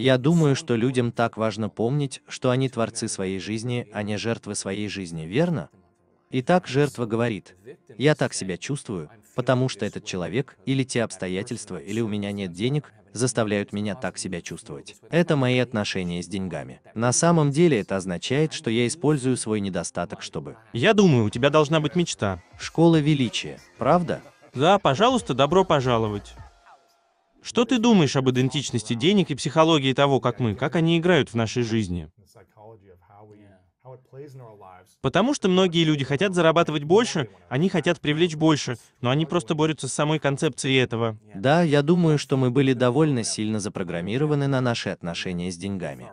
Я думаю, что людям так важно помнить, что они творцы своей жизни, а не жертвы своей жизни, верно? Итак, жертва говорит, я так себя чувствую, потому что этот человек, или те обстоятельства, или у меня нет денег, заставляют меня так себя чувствовать. Это мои отношения с деньгами. На самом деле это означает, что я использую свой недостаток, чтобы... Я думаю, у тебя должна быть мечта. Школа величия, правда? Да, пожалуйста, добро пожаловать. Что ты думаешь об идентичности денег и психологии того, как мы, как они играют в нашей жизни? Потому что многие люди хотят зарабатывать больше, они хотят привлечь больше, но они просто борются с самой концепцией этого. Да, я думаю, что мы были довольно сильно запрограммированы на наши отношения с деньгами.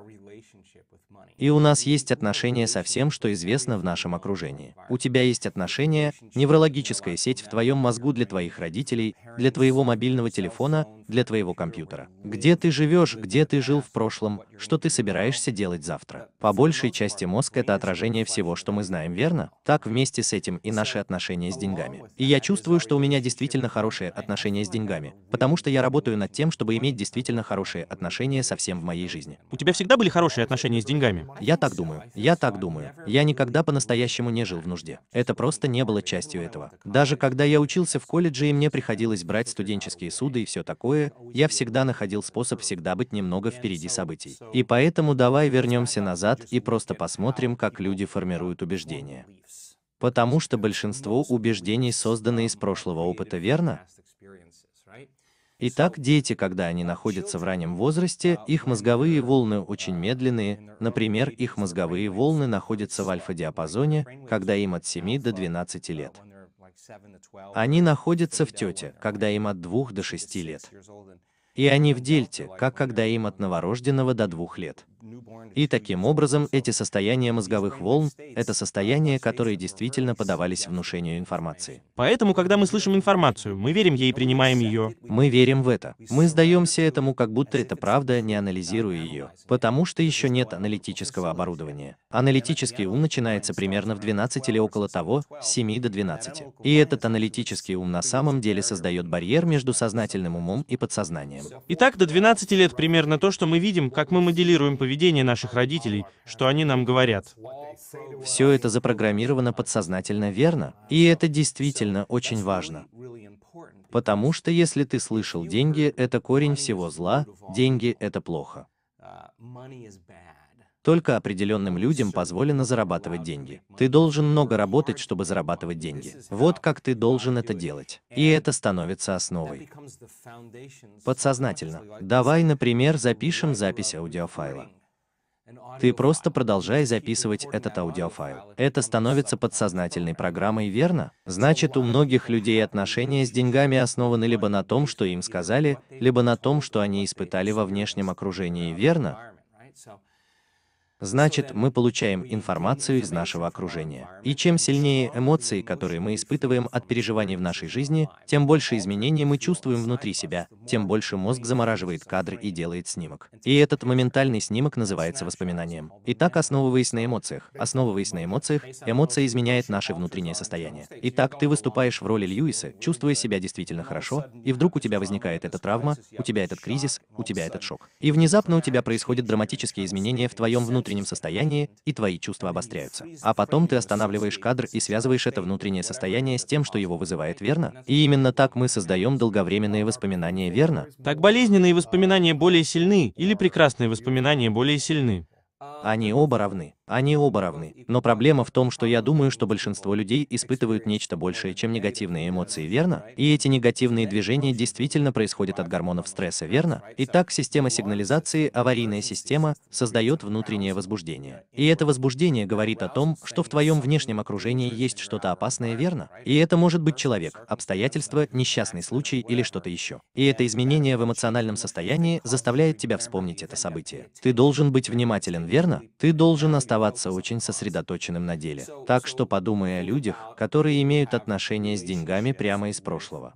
И у нас есть отношения со всем, что известно в нашем окружении. У тебя есть отношения, неврологическая сеть в твоем мозгу для твоих родителей, для твоего мобильного телефона, для твоего компьютера. Где ты живешь, где ты жил в прошлом, что ты собираешься делать завтра. По большей части мозг — это отражение всего, что мы знаем, верно? Так вместе с этим и наши отношения с деньгами. И я чувствую, что у меня действительно хорошие отношения с деньгами, потому что я работаю над тем, чтобы иметь действительно хорошие отношения со всем в моей жизни. У тебя всегда были хорошие отношения с деньгами? Я так думаю. Я так думаю. Я никогда по-настоящему не жил в нужде. Это просто не было частью этого. Даже когда я учился в колледже и мне приходилось брать студенческие суды и все такое, я всегда находил способ всегда быть немного впереди событий. И поэтому давай вернемся назад и просто посмотрим, как люди формируют убеждения. Потому что большинство убеждений созданы из прошлого опыта, верно? Итак, дети, когда они находятся в раннем возрасте, их мозговые волны очень медленные, например, их мозговые волны находятся в альфа-диапазоне, когда им от 7 до 12 лет. Они находятся в тете, когда им от 2 до 6 лет. И они в дельте, как когда им от новорожденного до 2 лет. И таким образом эти состояния мозговых волн — это состояния, которые действительно подавались внушению информации. Поэтому, когда мы слышим информацию, мы верим ей и принимаем ее. Мы верим в это. Мы сдаемся этому, как будто это правда, не анализируя ее, потому что еще нет аналитического оборудования. Аналитический ум начинается примерно в 12 или около того, с 7 до 12. И этот аналитический ум на самом деле создает барьер между сознательным умом и подсознанием. Итак, до 12 лет примерно то, что мы видим, как мы моделируем поведение поведение наших родителей, что они нам говорят. Все это запрограммировано подсознательно верно, и это действительно очень важно. Потому что если ты слышал «деньги – это корень всего зла», «деньги – это плохо». Только определенным людям позволено зарабатывать деньги. Ты должен много работать, чтобы зарабатывать деньги. Вот как ты должен это делать. И это становится основой. Подсознательно. Давай, например, запишем запись аудиофайла. Ты просто продолжай записывать этот аудиофайл. Это становится подсознательной программой, верно? Значит, у многих людей отношения с деньгами основаны либо на том, что им сказали, либо на том, что они испытали во внешнем окружении, верно? значит мы получаем информацию из нашего окружения. И чем сильнее эмоции, которые мы испытываем от переживаний в нашей жизни, тем больше изменений мы чувствуем внутри себя, тем больше мозг замораживает кадр и делает снимок. И этот моментальный снимок называется воспоминанием. Итак, основываясь на эмоциях, основываясь на эмоциях, эмоция изменяет наше внутреннее состояние. Итак, ты выступаешь в роли Льюиса, чувствуя себя действительно хорошо, и вдруг у тебя возникает эта травма, у тебя этот кризис, у тебя этот шок. И внезапно у тебя происходят драматические изменения в твоем внутреннем внутреннем состоянии, и твои чувства обостряются. А потом ты останавливаешь кадр и связываешь это внутреннее состояние с тем, что его вызывает, верно? И именно так мы создаем долговременные воспоминания, верно? Так болезненные воспоминания более сильны или прекрасные воспоминания более сильны? Они оба равны. Они оба равны. Но проблема в том, что я думаю, что большинство людей испытывают нечто большее, чем негативные эмоции, верно? И эти негативные движения действительно происходят от гормонов стресса, верно? Итак, система сигнализации, аварийная система, создает внутреннее возбуждение. И это возбуждение говорит о том, что в твоем внешнем окружении есть что-то опасное, верно? И это может быть человек, обстоятельства, несчастный случай или что-то еще. И это изменение в эмоциональном состоянии заставляет тебя вспомнить это событие. Ты должен быть внимателен, верно? Ты должен оставаться оставаться очень сосредоточенным на деле. Так что подумай о людях, которые имеют отношение с деньгами прямо из прошлого.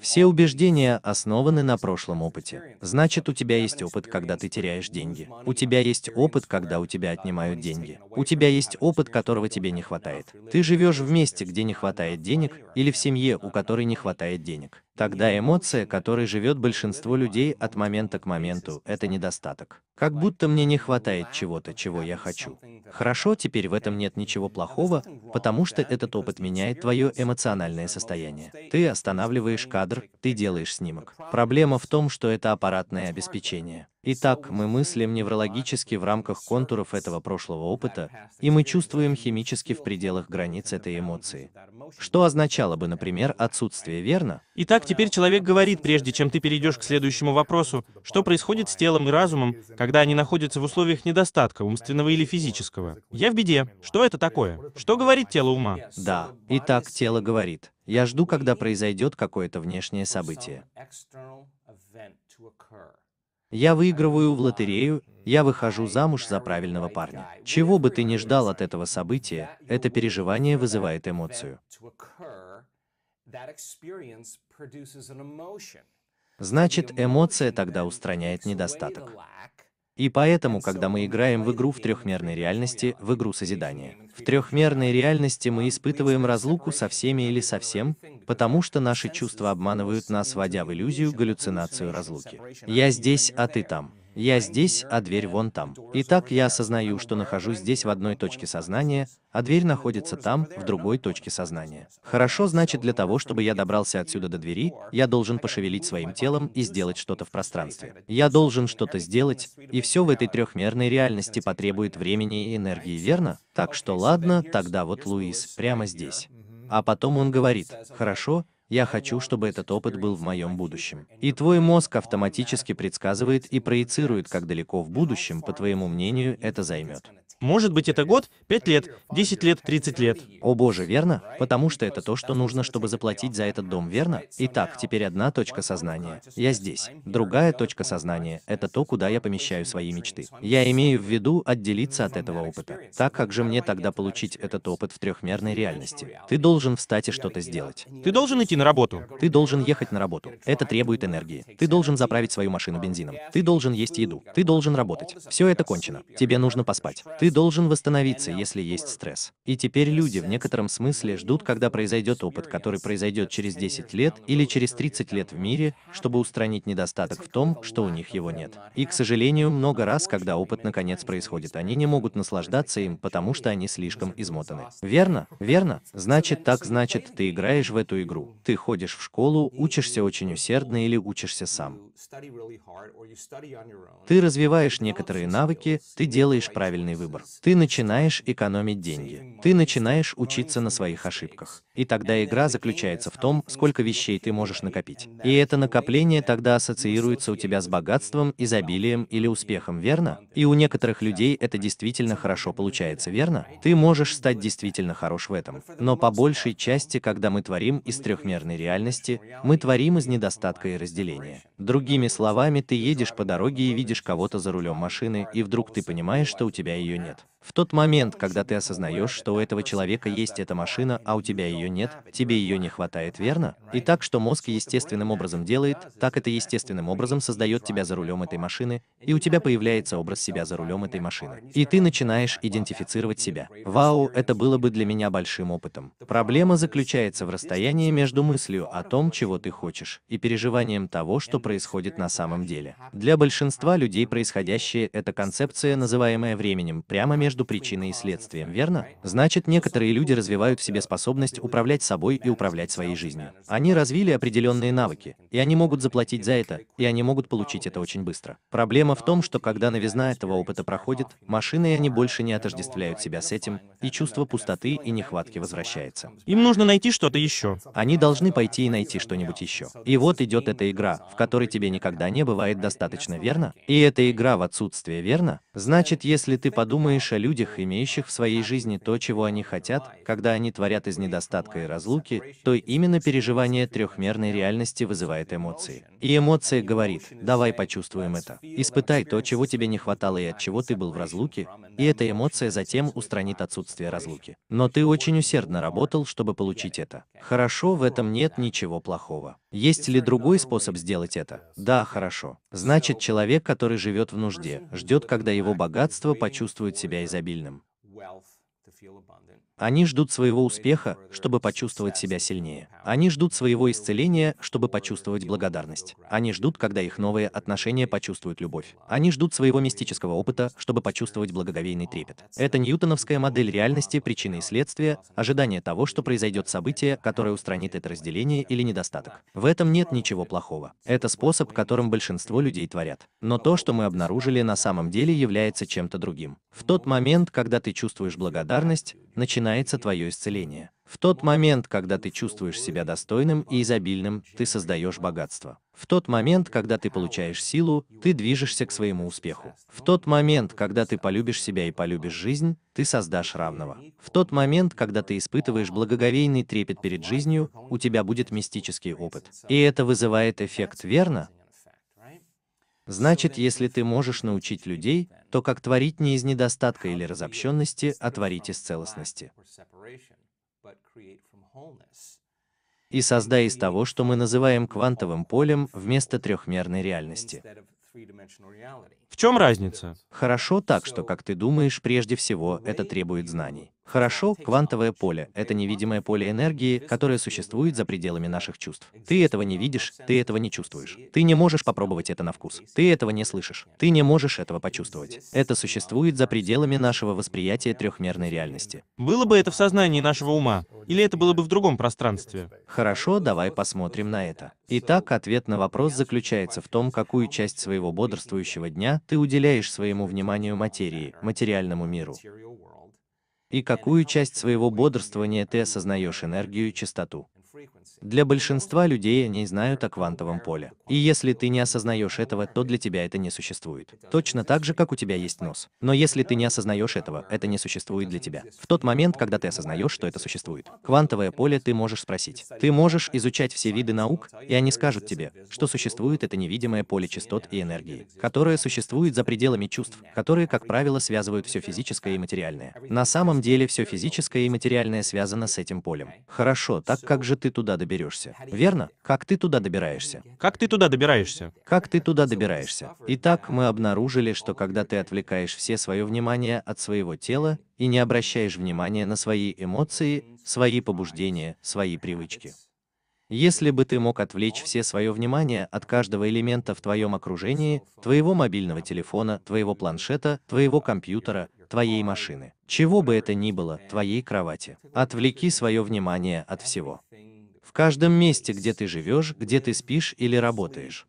Все убеждения основаны на прошлом опыте. Значит, у тебя есть опыт, когда ты теряешь деньги. У тебя есть опыт, когда у тебя отнимают деньги. У тебя есть опыт, которого тебе не хватает. Ты живешь в месте, где не хватает денег, или в семье, у которой не хватает денег. Тогда эмоция, которой живет большинство людей от момента к моменту, это недостаток. Как будто мне не хватает чего-то, чего я хочу. Хорошо, теперь в этом нет ничего плохого, потому что этот опыт меняет твое эмоциональное состояние. Ты останавливаешь кадр, ты делаешь снимок. Проблема в том, что это аппаратное обеспечение. Итак, мы мыслим неврологически в рамках контуров этого прошлого опыта, и мы чувствуем химически в пределах границ этой эмоции. Что означало бы, например, отсутствие, верно? Итак, теперь человек говорит, прежде чем ты перейдешь к следующему вопросу, что происходит с телом и разумом, когда они находятся в условиях недостатка, умственного или физического. Я в беде. Что это такое? Что говорит тело ума? Да. Итак, тело говорит. Я жду, когда произойдет какое-то внешнее событие. Я выигрываю в лотерею, я выхожу замуж за правильного парня. Чего бы ты ни ждал от этого события, это переживание вызывает эмоцию. Значит, эмоция тогда устраняет недостаток. И поэтому, когда мы играем в игру в трехмерной реальности, в игру созидания, в трехмерной реальности мы испытываем разлуку со всеми или со всем, потому что наши чувства обманывают нас, вводя в иллюзию галлюцинацию разлуки. Я здесь, а ты там. Я здесь, а дверь вон там. Итак, я осознаю, что нахожусь здесь в одной точке сознания, а дверь находится там, в другой точке сознания. Хорошо, значит, для того, чтобы я добрался отсюда до двери, я должен пошевелить своим телом и сделать что-то в пространстве. Я должен что-то сделать, и все в этой трехмерной реальности потребует времени и энергии, верно? Так что ладно, тогда вот Луис, прямо здесь. А потом он говорит, хорошо, я хочу, чтобы этот опыт был в моем будущем. И твой мозг автоматически предсказывает и проецирует, как далеко в будущем, по твоему мнению, это займет. Может быть, это год, 5 лет, 10 лет, 30 лет. О боже, верно? Потому что это то, что нужно, чтобы заплатить за этот дом, верно? Итак, теперь одна точка сознания. Я здесь. Другая точка сознания — это то, куда я помещаю свои мечты. Я имею в виду отделиться от этого опыта. Так как же мне тогда получить этот опыт в трехмерной реальности? Ты должен встать и что-то сделать. Ты должен идти на работу. Ты должен ехать на работу. Это требует энергии. Ты должен заправить свою машину бензином. Ты должен есть еду. Ты должен работать. Все это кончено. Тебе нужно поспать. Ты ты должен восстановиться, если есть стресс. И теперь люди в некотором смысле ждут, когда произойдет опыт, который произойдет через 10 лет или через 30 лет в мире, чтобы устранить недостаток в том, что у них его нет. И, к сожалению, много раз, когда опыт наконец происходит, они не могут наслаждаться им, потому что они слишком измотаны. Верно? Верно? Значит так, значит, ты играешь в эту игру. Ты ходишь в школу, учишься очень усердно или учишься сам. Ты развиваешь некоторые навыки, ты делаешь правильный выбор выбор. Ты начинаешь экономить деньги. Ты начинаешь учиться на своих ошибках. И тогда игра заключается в том, сколько вещей ты можешь накопить. И это накопление тогда ассоциируется у тебя с богатством, изобилием или успехом, верно? И у некоторых людей это действительно хорошо получается, верно? Ты можешь стать действительно хорош в этом. Но по большей части, когда мы творим из трехмерной реальности, мы творим из недостатка и разделения. Другими словами, ты едешь по дороге и видишь кого-то за рулем машины, и вдруг ты понимаешь, что у тебя ее нет нет. В тот момент, когда ты осознаешь, что у этого человека есть эта машина, а у тебя ее нет, тебе ее не хватает, верно? И так, что мозг естественным образом делает, так это естественным образом создает тебя за рулем этой машины, и у тебя появляется образ себя за рулем этой машины. И ты начинаешь идентифицировать себя. Вау, это было бы для меня большим опытом. Проблема заключается в расстоянии между мыслью о том, чего ты хочешь, и переживанием того, что происходит на самом деле. Для большинства людей происходящее – это концепция, называемая временем, прямо между причиной и следствием, верно? Значит, некоторые люди развивают в себе способность управлять собой и управлять своей жизнью. Они развили определенные навыки, и они могут заплатить за это, и они могут получить это очень быстро. Проблема в том, что когда новизна этого опыта проходит, машины и они больше не отождествляют себя с этим, и чувство пустоты и нехватки возвращается. Им нужно найти что-то еще. Они должны пойти и найти что-нибудь еще. И вот идет эта игра, в которой тебе никогда не бывает достаточно, верно? И эта игра в отсутствие, верно? Значит, если ты подумаешь, думаешь о людях, имеющих в своей жизни то, чего они хотят, когда они творят из недостатка и разлуки, то именно переживание трехмерной реальности вызывает эмоции. И эмоция говорит, давай почувствуем это. Испытай то, чего тебе не хватало и от чего ты был в разлуке, и эта эмоция затем устранит отсутствие разлуки. Но ты очень усердно работал, чтобы получить это. Хорошо, в этом нет ничего плохого. Есть ли другой способ сделать это? Да, хорошо. Значит, человек, который живет в нужде, ждет, когда его богатство почувствует делает себя изобильным. Они ждут своего успеха, чтобы почувствовать себя сильнее. Они ждут своего исцеления, чтобы почувствовать благодарность. Они ждут, когда их новые отношения почувствуют любовь. Они ждут своего мистического опыта, чтобы почувствовать благоговейный трепет. Это ньютоновская модель реальности причины и следствия, ожидание того, что произойдет событие, которое устранит это разделение или недостаток. В этом нет ничего плохого. Это способ, которым большинство людей творят. Но то, что мы обнаружили, на самом деле является чем-то другим. В тот момент, когда ты чувствуешь благодарность, начинаешь начинается твое исцеление. В тот момент, когда ты чувствуешь себя достойным и изобильным, ты создаешь богатство. В тот момент, когда ты получаешь силу, ты движешься к своему успеху. В тот момент, когда ты полюбишь себя и полюбишь жизнь, ты создашь равного. В тот момент, когда ты испытываешь благоговейный трепет перед жизнью, у тебя будет мистический опыт. И это вызывает эффект, верно? Значит, если ты можешь научить людей, то как творить не из недостатка или разобщенности, а творить из целостности. И создай из того, что мы называем квантовым полем, вместо трехмерной реальности. В чем разница? Хорошо так, что, как ты думаешь, прежде всего, это требует знаний. Хорошо, квантовое поле — это невидимое поле энергии, которое существует за пределами наших чувств. Ты этого не видишь, ты этого не чувствуешь. Ты не можешь попробовать это на вкус. Ты этого не слышишь. Ты не можешь этого почувствовать. Это существует за пределами нашего восприятия трехмерной реальности. Было бы это в сознании нашего ума? Или это было бы в другом пространстве? Хорошо, давай посмотрим на это. Итак, ответ на вопрос заключается в том, какую часть своего бодрствующего дня ты уделяешь своему вниманию материи, материальному миру и какую часть своего бодрствования ты осознаешь энергию и чистоту? Для большинства людей они знают о квантовом поле. И если ты не осознаешь этого, то для тебя это не существует. Точно так же, как у тебя есть нос. Но если ты не осознаешь этого, это не существует для тебя. В тот момент, когда ты осознаешь, что это существует, квантовое поле ты можешь спросить. Ты можешь изучать все виды наук, и они скажут тебе, что существует это невидимое поле частот и энергии, которое существует за пределами чувств, которые, как правило, связывают все физическое и материальное. На самом деле все физическое и материальное связано с этим полем. Хорошо, так как же ты ты туда доберешься. Верно? Как ты туда добираешься? Как ты туда добираешься? Как ты туда добираешься? Итак, мы обнаружили, что когда ты отвлекаешь все свое внимание от своего тела и не обращаешь внимания на свои эмоции, свои побуждения, свои привычки. Если бы ты мог отвлечь все свое внимание от каждого элемента в твоем окружении, твоего мобильного телефона, твоего планшета, твоего компьютера, твоей машины, чего бы это ни было, твоей кровати, отвлеки свое внимание от всего. В каждом месте, где ты живешь, где ты спишь или работаешь.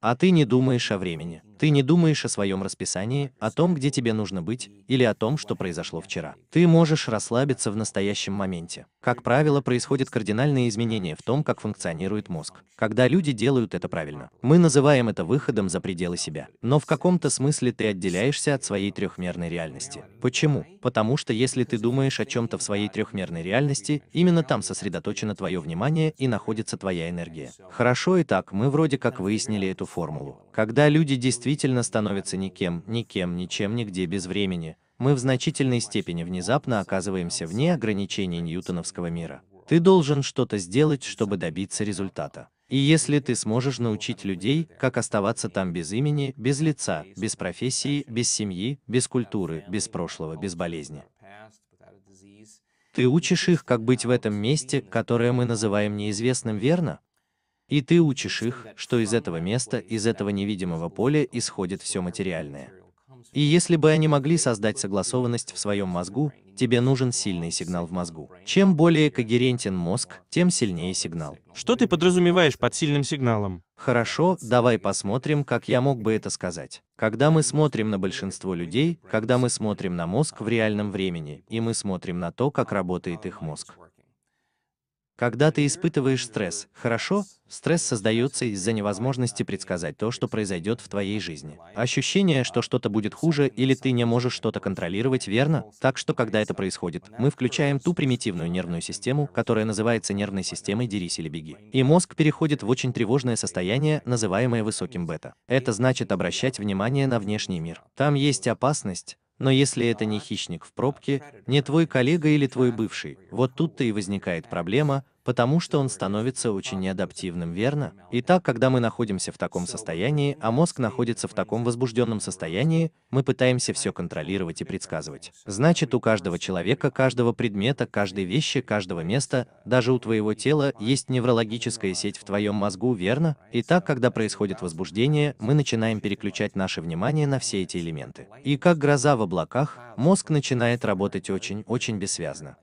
А ты не думаешь о времени. Ты не думаешь о своем расписании, о том, где тебе нужно быть, или о том, что произошло вчера. Ты можешь расслабиться в настоящем моменте. Как правило, происходят кардинальные изменения в том, как функционирует мозг, когда люди делают это правильно. Мы называем это выходом за пределы себя. Но в каком-то смысле ты отделяешься от своей трехмерной реальности. Почему? Потому что если ты думаешь о чем-то в своей трехмерной реальности, именно там сосредоточено твое внимание и находится твоя энергия. Хорошо и так, мы вроде как выяснили эту формулу. Когда люди действительно действительно становится никем, никем, ничем, нигде без времени, мы в значительной степени внезапно оказываемся вне ограничений ньютоновского мира. Ты должен что-то сделать, чтобы добиться результата. И если ты сможешь научить людей, как оставаться там без имени, без лица, без профессии, без семьи, без культуры, без прошлого, без болезни. Ты учишь их, как быть в этом месте, которое мы называем неизвестным, верно? И ты учишь их, что из этого места, из этого невидимого поля исходит все материальное. И если бы они могли создать согласованность в своем мозгу, тебе нужен сильный сигнал в мозгу. Чем более когерентен мозг, тем сильнее сигнал. Что ты подразумеваешь под сильным сигналом? Хорошо, давай посмотрим, как я мог бы это сказать. Когда мы смотрим на большинство людей, когда мы смотрим на мозг в реальном времени, и мы смотрим на то, как работает их мозг, когда ты испытываешь стресс, хорошо, стресс создается из-за невозможности предсказать то, что произойдет в твоей жизни. Ощущение, что что-то будет хуже или ты не можешь что-то контролировать, верно? Так что, когда это происходит, мы включаем ту примитивную нервную систему, которая называется нервной системой «дерись или беги». И мозг переходит в очень тревожное состояние, называемое высоким бета. Это значит обращать внимание на внешний мир. Там есть опасность, но если это не хищник в пробке, не твой коллега или твой бывший, вот тут-то и возникает проблема, потому что он становится очень неадаптивным, верно? Итак, когда мы находимся в таком состоянии, а мозг находится в таком возбужденном состоянии, мы пытаемся все контролировать и предсказывать. Значит, у каждого человека, каждого предмета, каждой вещи, каждого места, даже у твоего тела, есть неврологическая сеть в твоем мозгу, верно? Итак, когда происходит возбуждение, мы начинаем переключать наше внимание на все эти элементы. И как гроза в облаках, мозг начинает работать очень-очень бессвязно.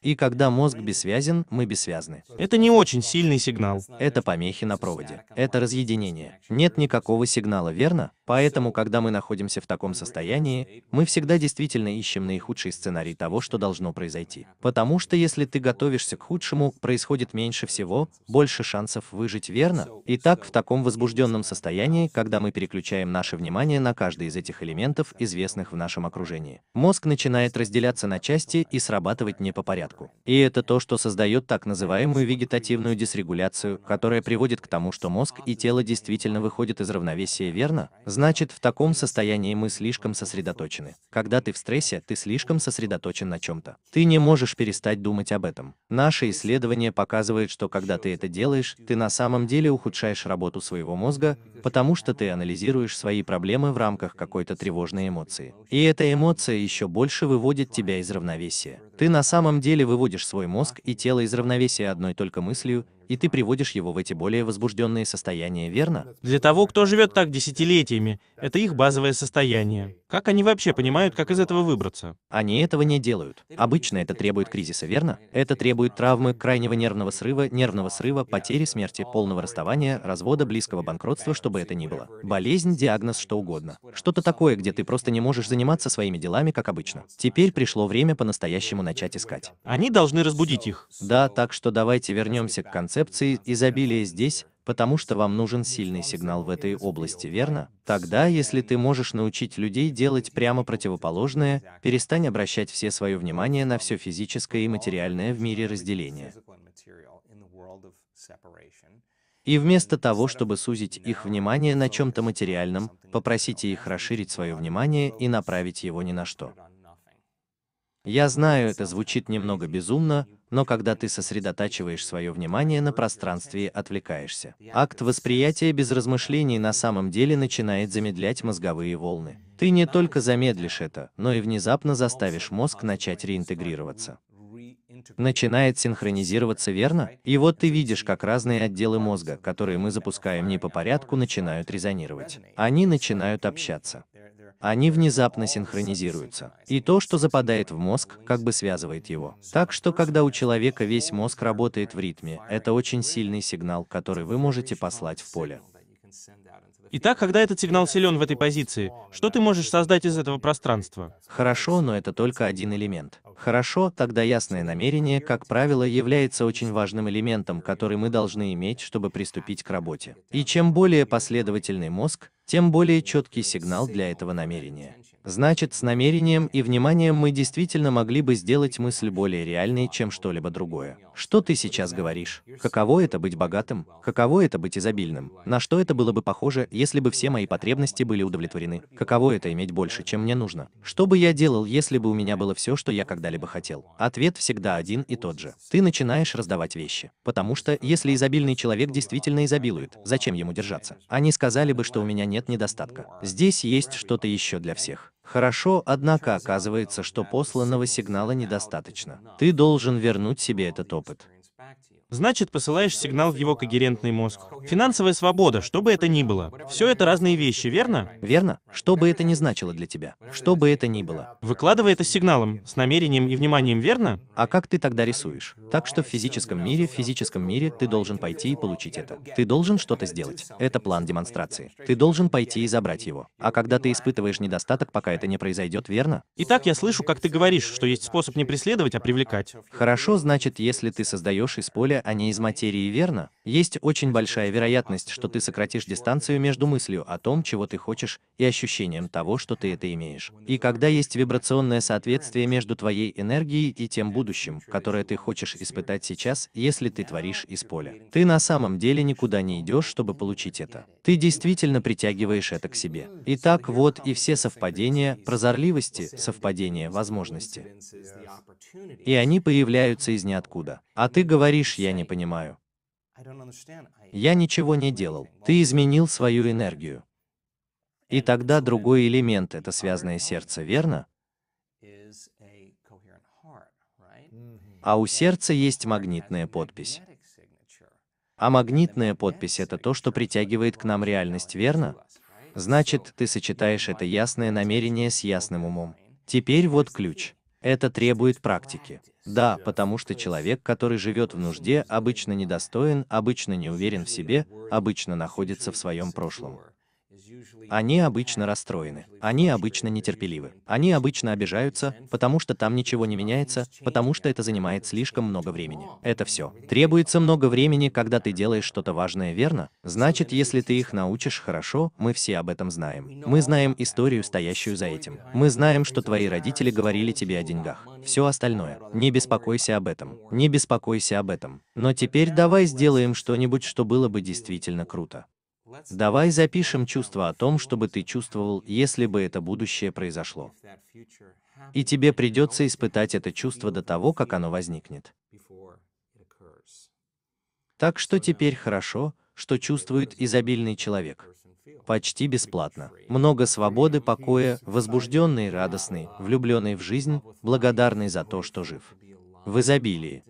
И когда мозг бессвязен, мы бессвязны. Это не очень сильный сигнал. Это помехи на проводе. Это разъединение. Нет никакого сигнала, верно? Поэтому, когда мы находимся в таком состоянии, мы всегда действительно ищем наихудший сценарий того, что должно произойти. Потому что если ты готовишься к худшему, происходит меньше всего, больше шансов выжить, верно? Итак, в таком возбужденном состоянии, когда мы переключаем наше внимание на каждый из этих элементов, известных в нашем окружении, мозг начинает разделяться на части и срабатывать не по порядку. И это то, что создает так называемую вегетативную дисрегуляцию, которая приводит к тому, что мозг и тело действительно выходят из равновесия, верно? Значит, в таком состоянии мы слишком сосредоточены. Когда ты в стрессе, ты слишком сосредоточен на чем-то. Ты не можешь перестать думать об этом. Наше исследование показывает, что когда ты это делаешь, ты на самом деле ухудшаешь работу своего мозга, потому что ты анализируешь свои проблемы в рамках какой-то тревожной эмоции. И эта эмоция еще больше выводит тебя из равновесия. Ты на самом деле выводишь свой мозг и тело из равновесия одной только мыслью, и ты приводишь его в эти более возбужденные состояния, верно? Для того, кто живет так десятилетиями, это их базовое состояние. Как они вообще понимают, как из этого выбраться? Они этого не делают. Обычно это требует кризиса, верно? Это требует травмы, крайнего нервного срыва, нервного срыва, потери, смерти, полного расставания, развода, близкого банкротства, чтобы это ни было. Болезнь, диагноз, что угодно. Что-то такое, где ты просто не можешь заниматься своими делами, как обычно. Теперь пришло время по-настоящему начать искать. Они должны разбудить их. Да, так что давайте вернемся к концу концепции изобилия здесь, потому что вам нужен сильный сигнал в этой области, верно? Тогда, если ты можешь научить людей делать прямо противоположное, перестань обращать все свое внимание на все физическое и материальное в мире разделения. И вместо того, чтобы сузить их внимание на чем-то материальном, попросите их расширить свое внимание и направить его ни на что. Я знаю, это звучит немного безумно, но когда ты сосредотачиваешь свое внимание на пространстве и отвлекаешься. Акт восприятия без размышлений на самом деле начинает замедлять мозговые волны. Ты не только замедлишь это, но и внезапно заставишь мозг начать реинтегрироваться. Начинает синхронизироваться, верно? И вот ты видишь, как разные отделы мозга, которые мы запускаем не по порядку, начинают резонировать. Они начинают общаться они внезапно синхронизируются. И то, что западает в мозг, как бы связывает его. Так что, когда у человека весь мозг работает в ритме, это очень сильный сигнал, который вы можете послать в поле. Итак, когда этот сигнал силен в этой позиции, что ты можешь создать из этого пространства? Хорошо, но это только один элемент. Хорошо, тогда ясное намерение, как правило, является очень важным элементом, который мы должны иметь, чтобы приступить к работе. И чем более последовательный мозг, тем более четкий сигнал для этого намерения. Значит, с намерением и вниманием мы действительно могли бы сделать мысль более реальной, чем что-либо другое. Что ты сейчас говоришь? Каково это быть богатым? Каково это быть изобильным? На что это было бы похоже, если бы все мои потребности были удовлетворены? Каково это иметь больше, чем мне нужно? Что бы я делал, если бы у меня было все, что я когда-либо хотел? Ответ всегда один и тот же. Ты начинаешь раздавать вещи. Потому что, если изобильный человек действительно изобилует, зачем ему держаться? Они сказали бы, что у меня нет нет недостатка. Здесь есть что-то еще для всех. Хорошо, однако оказывается, что посланного сигнала недостаточно. Ты должен вернуть себе этот опыт значит посылаешь сигнал в его когерентный мозг. Финансовая свобода, что бы это ни было. Все это разные вещи, верно? Верно. Что бы это ни значило для тебя. Что бы это ни было. Выкладывай это сигналом, с намерением и вниманием, верно? А как ты тогда рисуешь? Так что в физическом мире, в физическом мире ты должен пойти и получить это. Ты должен что-то сделать. Это план демонстрации. Ты должен пойти и забрать его. А когда ты испытываешь недостаток, пока это не произойдет, верно? Итак, я слышу, как ты говоришь, что есть способ не преследовать, а привлекать. Хорошо, значит, если ты создаешь из поля действия, а не из материи, верно? Есть очень большая вероятность, что ты сократишь дистанцию между мыслью о том, чего ты хочешь, и ощущением того, что ты это имеешь. И когда есть вибрационное соответствие между твоей энергией и тем будущим, которое ты хочешь испытать сейчас, если ты творишь из поля. Ты на самом деле никуда не идешь, чтобы получить это. Ты действительно притягиваешь это к себе. Итак, вот и все совпадения, прозорливости, совпадения, возможности. И они появляются из ниоткуда. А ты говоришь, я я не понимаю. Я ничего не делал. Ты изменил свою энергию. И тогда другой элемент — это связанное сердце, верно? А у сердца есть магнитная подпись. А магнитная подпись — это то, что притягивает к нам реальность, верно? Значит, ты сочетаешь это ясное намерение с ясным умом. Теперь вот ключ. Это требует практики. Да, потому что человек, который живет в нужде, обычно недостоин, обычно не уверен в себе, обычно находится в своем прошлом. Они обычно расстроены, они обычно нетерпеливы, они обычно обижаются, потому что там ничего не меняется, потому что это занимает слишком много времени. Это все. Требуется много времени, когда ты делаешь что-то важное, верно? Значит, если ты их научишь хорошо, мы все об этом знаем. Мы знаем историю, стоящую за этим. Мы знаем, что твои родители говорили тебе о деньгах. Все остальное. Не беспокойся об этом. Не беспокойся об этом. Но теперь давай сделаем что-нибудь, что было бы действительно круто. Давай запишем чувство о том, что бы ты чувствовал, если бы это будущее произошло. И тебе придется испытать это чувство до того, как оно возникнет. Так что теперь хорошо, что чувствует изобильный человек. Почти бесплатно. Много свободы, покоя, возбужденный, радостный, влюбленный в жизнь, благодарный за то, что жив. В изобилии.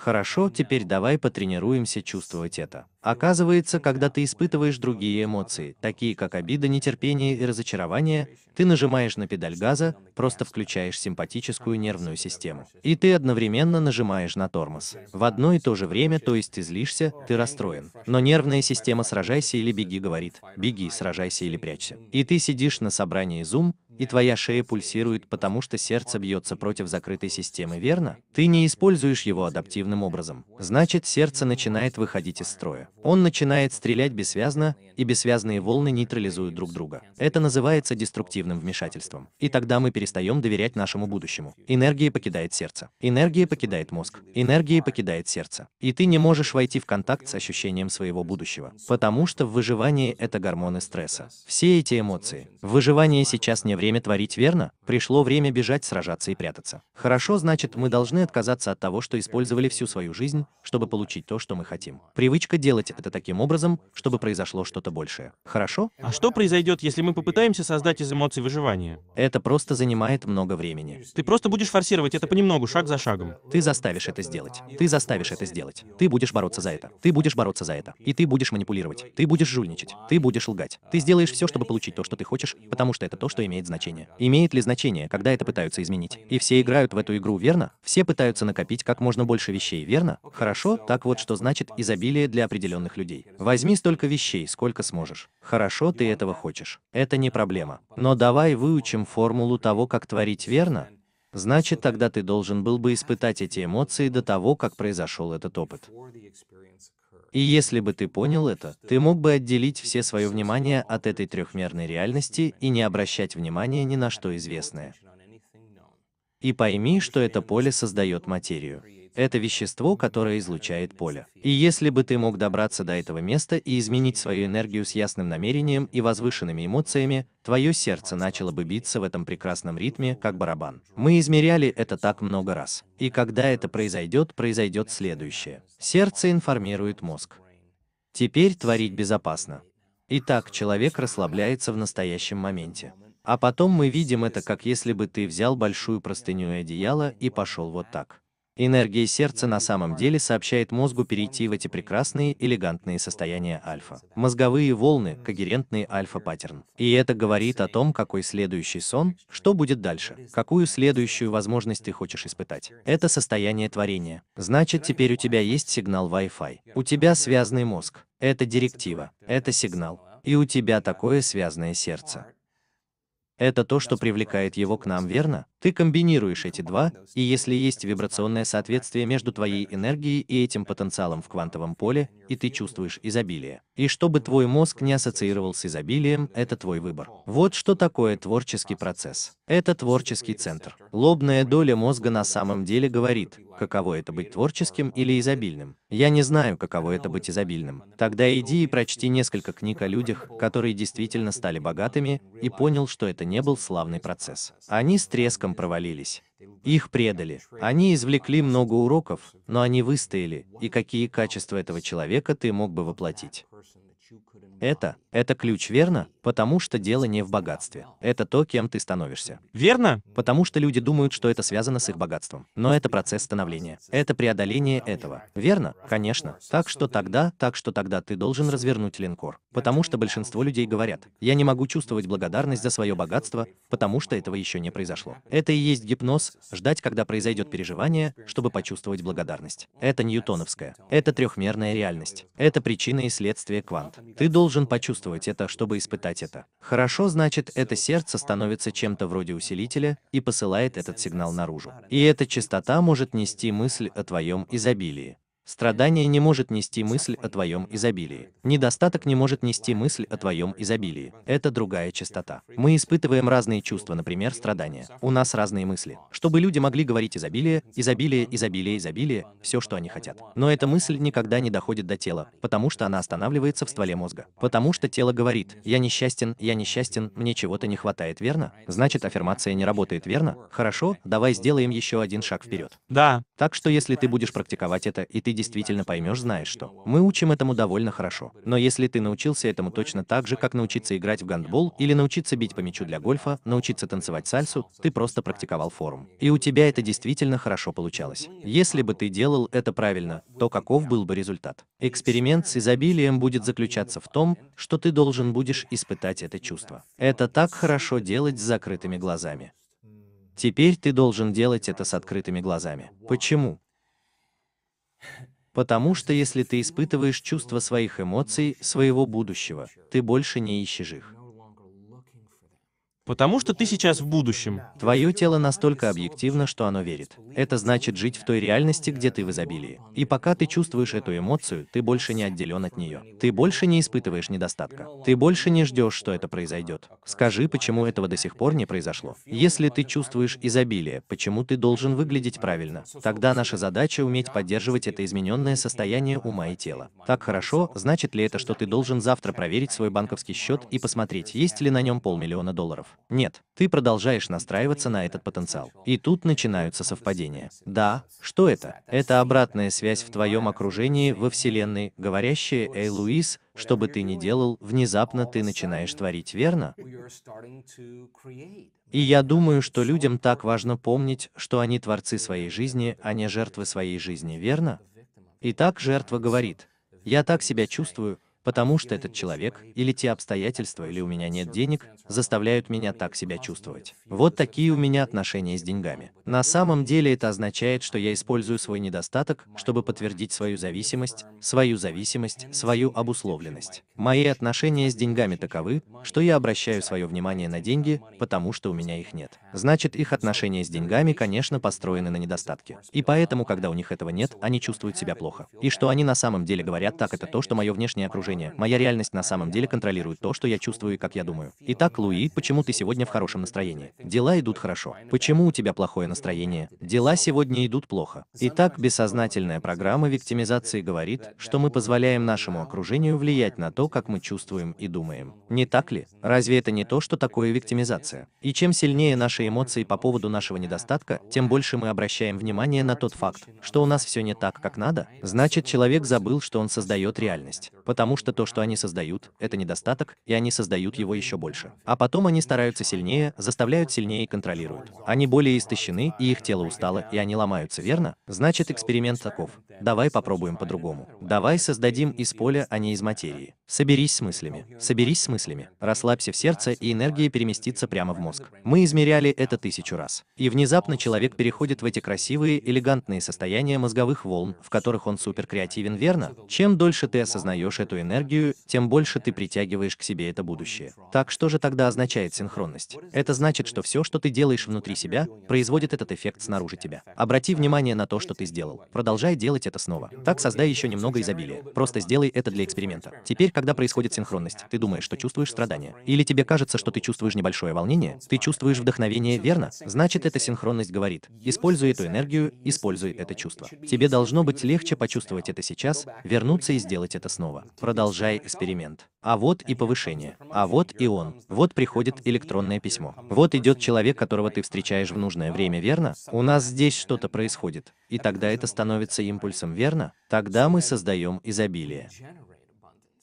Хорошо, теперь давай потренируемся чувствовать это. Оказывается, когда ты испытываешь другие эмоции, такие как обида, нетерпение и разочарование, ты нажимаешь на педаль газа, просто включаешь симпатическую нервную систему. И ты одновременно нажимаешь на тормоз. В одно и то же время, то есть ты злишься, ты расстроен. Но нервная система «сражайся или беги» говорит «беги, сражайся или прячься». И ты сидишь на собрании Zoom, и твоя шея пульсирует, потому что сердце бьется против закрытой системы, верно? Ты не используешь его адаптивным образом. Значит, сердце начинает выходить из строя. Он начинает стрелять бессвязно, и бессвязные волны нейтрализуют друг друга. Это называется деструктивным вмешательством. И тогда мы перестаем доверять нашему будущему. Энергия покидает сердце. Энергия покидает мозг. Энергия покидает сердце. И ты не можешь войти в контакт с ощущением своего будущего. Потому что в выживании это гормоны стресса. Все эти эмоции. В выживании сейчас не время время творить верно, пришло время бежать, сражаться и прятаться. Хорошо, значит, мы должны отказаться от того, что использовали всю свою жизнь, чтобы получить то, что мы хотим. Привычка делать это таким образом, чтобы произошло что-то большее. Хорошо? А что произойдет, если мы попытаемся создать из эмоций выживание? Это просто занимает много времени. Ты просто будешь форсировать это понемногу, шаг за шагом. Ты заставишь это сделать. Ты заставишь это сделать. Ты будешь бороться за это. Ты будешь бороться за это. И ты будешь манипулировать. Ты будешь жульничать. Ты будешь лгать. Ты сделаешь все, чтобы получить то, что ты хочешь, потому что это то, что имеет значение значение. Имеет ли значение, когда это пытаются изменить? И все играют в эту игру, верно? Все пытаются накопить как можно больше вещей, верно? Хорошо, так вот что значит изобилие для определенных людей. Возьми столько вещей, сколько сможешь. Хорошо, ты этого хочешь. Это не проблема. Но давай выучим формулу того, как творить, верно? Значит, тогда ты должен был бы испытать эти эмоции до того, как произошел этот опыт. И если бы ты понял это, ты мог бы отделить все свое внимание от этой трехмерной реальности и не обращать внимания ни на что известное. И пойми, что это поле создает материю это вещество, которое излучает поле. И если бы ты мог добраться до этого места и изменить свою энергию с ясным намерением и возвышенными эмоциями, твое сердце начало бы биться в этом прекрасном ритме, как барабан. Мы измеряли это так много раз. И когда это произойдет, произойдет следующее. Сердце информирует мозг. Теперь творить безопасно. Итак, человек расслабляется в настоящем моменте. А потом мы видим это, как если бы ты взял большую простыню и одеяло и пошел вот так. Энергия сердца на самом деле сообщает мозгу перейти в эти прекрасные, элегантные состояния альфа. Мозговые волны, когерентный альфа-паттерн. И это говорит о том, какой следующий сон, что будет дальше, какую следующую возможность ты хочешь испытать. Это состояние творения. Значит, теперь у тебя есть сигнал Wi-Fi. У тебя связанный мозг. Это директива. Это сигнал. И у тебя такое связанное сердце. Это то, что привлекает его к нам, верно? Ты комбинируешь эти два, и если есть вибрационное соответствие между твоей энергией и этим потенциалом в квантовом поле, и ты чувствуешь изобилие. И чтобы твой мозг не ассоциировал с изобилием, это твой выбор. Вот что такое творческий процесс. Это творческий центр. Лобная доля мозга на самом деле говорит, каково это быть творческим или изобильным. Я не знаю, каково это быть изобильным. Тогда иди и прочти несколько книг о людях, которые действительно стали богатыми, и понял, что это не был славный процесс. Они с треском слишком провалились. Их предали. Они извлекли много уроков, но они выстояли, и какие качества этого человека ты мог бы воплотить? Это это ключ, верно? Потому что дело не в богатстве. Это то, кем ты становишься. Верно? Потому что люди думают, что это связано с их богатством. Но это процесс становления. Это преодоление этого. Верно? Конечно. Так что тогда, так что тогда ты должен развернуть линкор. Потому что большинство людей говорят, я не могу чувствовать благодарность за свое богатство, потому что этого еще не произошло. Это и есть гипноз, ждать, когда произойдет переживание, чтобы почувствовать благодарность. Это ньютоновское. Это трехмерная реальность. Это причина и следствие квант. Ты должен почувствовать почувствовать это, чтобы испытать это. Хорошо, значит, это сердце становится чем-то вроде усилителя и посылает этот сигнал наружу. И эта частота может нести мысль о твоем изобилии. Страдание не может нести мысль о твоем изобилии. Недостаток не может нести мысль о твоем изобилии. Это другая частота. Мы испытываем разные чувства, например, страдания. У нас разные мысли. Чтобы люди могли говорить изобилие, изобилие, изобилие, изобилие, все, что они хотят. Но эта мысль никогда не доходит до тела, потому что она останавливается в стволе мозга. Потому что тело говорит, я несчастен, я несчастен, мне чего-то не хватает, верно? Значит, аффирмация не работает, верно? Хорошо, давай сделаем еще один шаг вперед. Да. Так что если ты будешь практиковать это, и ты действительно поймешь, знаешь что. Мы учим этому довольно хорошо. Но если ты научился этому точно так же, как научиться играть в гандбол или научиться бить по мячу для гольфа, научиться танцевать сальсу, ты просто практиковал форум. И у тебя это действительно хорошо получалось. Если бы ты делал это правильно, то каков был бы результат? Эксперимент с изобилием будет заключаться в том, что ты должен будешь испытать это чувство. Это так хорошо делать с закрытыми глазами. Теперь ты должен делать это с открытыми глазами. Почему? Потому что если ты испытываешь чувство своих эмоций, своего будущего, ты больше не ищешь их. Потому что ты сейчас в будущем. Твое тело настолько объективно, что оно верит. Это значит жить в той реальности, где ты в изобилии. И пока ты чувствуешь эту эмоцию, ты больше не отделен от нее. Ты больше не испытываешь недостатка. Ты больше не ждешь, что это произойдет. Скажи, почему этого до сих пор не произошло. Если ты чувствуешь изобилие, почему ты должен выглядеть правильно? Тогда наша задача уметь поддерживать это измененное состояние ума и тела. Так хорошо, значит ли это, что ты должен завтра проверить свой банковский счет и посмотреть, есть ли на нем полмиллиона долларов? Нет, ты продолжаешь настраиваться на этот потенциал. И тут начинаются совпадения. Да, что это? Это обратная связь в твоем окружении во Вселенной, говорящая «Эй, Луис, что бы ты ни делал, внезапно ты начинаешь творить, верно? И я думаю, что людям так важно помнить, что они творцы своей жизни, а не жертвы своей жизни, верно? Итак, жертва говорит, «Я так себя чувствую, потому что этот человек, или те обстоятельства, или у меня нет денег, заставляют меня так себя чувствовать. Вот такие у меня отношения с деньгами. На самом деле это означает, что я использую свой недостаток, чтобы подтвердить свою зависимость, свою зависимость, свою обусловленность. Мои отношения с деньгами таковы, что я обращаю свое внимание на деньги, потому что у меня их нет. Значит, их отношения с деньгами, конечно, построены на недостатке. И поэтому, когда у них этого нет, они чувствуют себя плохо. И что они на самом деле говорят так, это то, что мое внешнее окружение, моя реальность на самом деле контролирует то, что я чувствую и как я думаю. Итак, Луи, почему ты сегодня в хорошем настроении? Дела идут хорошо. Почему у тебя плохое настроение? настроение. Дела сегодня идут плохо. Итак, бессознательная программа виктимизации говорит, что мы позволяем нашему окружению влиять на то, как мы чувствуем и думаем. Не так ли? Разве это не то, что такое виктимизация? И чем сильнее наши эмоции по поводу нашего недостатка, тем больше мы обращаем внимание на тот факт, что у нас все не так, как надо, значит человек забыл, что он создает реальность. Потому что то, что они создают, это недостаток, и они создают его еще больше. А потом они стараются сильнее, заставляют сильнее и контролируют. Они более истощены и их тело устало, и они ломаются, верно? Значит, эксперимент таков. Давай попробуем по-другому. Давай создадим из поля, а не из материи. Соберись с мыслями. Соберись с мыслями. Расслабься в сердце, и энергия переместится прямо в мозг. Мы измеряли это тысячу раз. И внезапно человек переходит в эти красивые, элегантные состояния мозговых волн, в которых он супер креативен, верно? Чем дольше ты осознаешь эту энергию, тем больше ты притягиваешь к себе это будущее. Так что же тогда означает синхронность? Это значит, что все, что ты делаешь внутри себя, производит будет этот эффект снаружи тебя. Обрати внимание на то, что ты сделал. Продолжай делать это снова. Так создай еще немного изобилия. Просто сделай это для эксперимента. Теперь, когда происходит синхронность, ты думаешь, что чувствуешь страдания. Или тебе кажется, что ты чувствуешь небольшое волнение, ты чувствуешь вдохновение, верно? Значит, эта синхронность говорит, используй эту энергию, используй это чувство. Тебе должно быть легче почувствовать это сейчас, вернуться и сделать это снова. Продолжай эксперимент а вот и повышение, а вот и он, вот приходит электронное письмо, вот идет человек, которого ты встречаешь в нужное время, верно? У нас здесь что-то происходит, и тогда это становится импульсом, верно? Тогда мы создаем изобилие.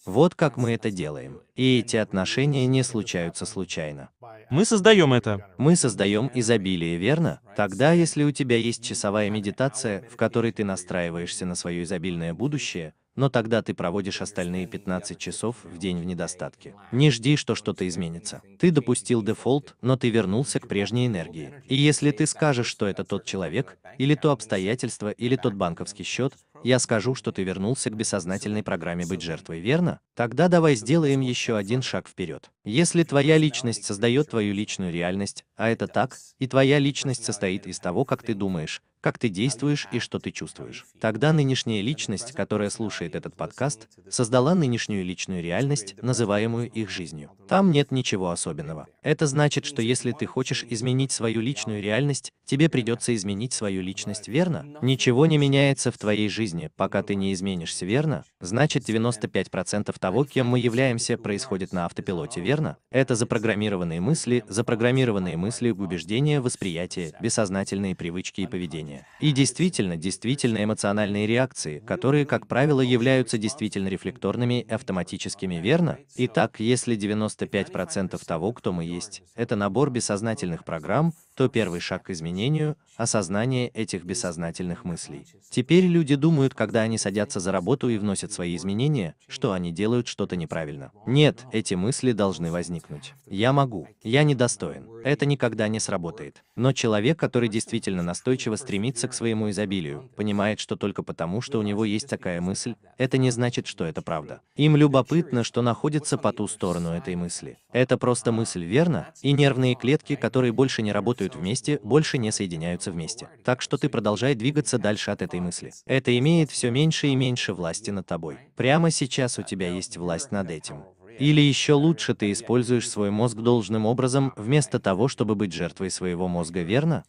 Вот как мы это делаем. И эти отношения не случаются случайно. Мы создаем это. Мы создаем изобилие, верно? Тогда, если у тебя есть часовая медитация, в которой ты настраиваешься на свое изобильное будущее, но тогда ты проводишь остальные 15 часов в день в недостатке. Не жди, что что-то изменится. Ты допустил дефолт, но ты вернулся к прежней энергии. И если ты скажешь, что это тот человек, или то обстоятельство, или тот банковский счет, я скажу, что ты вернулся к бессознательной программе быть жертвой, верно? Тогда давай сделаем еще один шаг вперед. Если твоя личность создает твою личную реальность, а это так, и твоя личность состоит из того, как ты думаешь, как ты действуешь и что ты чувствуешь. Тогда нынешняя личность, которая слушает этот подкаст, создала нынешнюю личную реальность, называемую их жизнью. Там нет ничего особенного. Это значит, что если ты хочешь изменить свою личную реальность, тебе придется изменить свою личность, верно? Ничего не меняется в твоей жизни, пока ты не изменишься, верно? Значит, 95% того, кем мы являемся, происходит на автопилоте, верно? Это запрограммированные мысли, запрограммированные мысли, убеждения, восприятие, бессознательные привычки и поведение состояния. И действительно, действительно эмоциональные реакции, которые, как правило, являются действительно рефлекторными и автоматическими, верно? Итак, если 95% того, кто мы есть, это набор бессознательных программ, то первый шаг к изменению – осознание этих бессознательных мыслей. Теперь люди думают, когда они садятся за работу и вносят свои изменения, что они делают что-то неправильно. Нет, эти мысли должны возникнуть. Я могу, я недостоин, это никогда не сработает. Но человек, который действительно настойчиво стремится стремится к своему изобилию, понимает, что только потому, что у него есть такая мысль, это не значит, что это правда. Им любопытно, что находится по ту сторону этой мысли. Это просто мысль, верно? И нервные клетки, которые больше не работают вместе, больше не соединяются вместе. Так что ты продолжай двигаться дальше от этой мысли. Это имеет все меньше и меньше власти над тобой. Прямо сейчас у тебя есть власть над этим. Или еще лучше ты используешь свой мозг должным образом, вместо того, чтобы быть жертвой своего мозга, верно?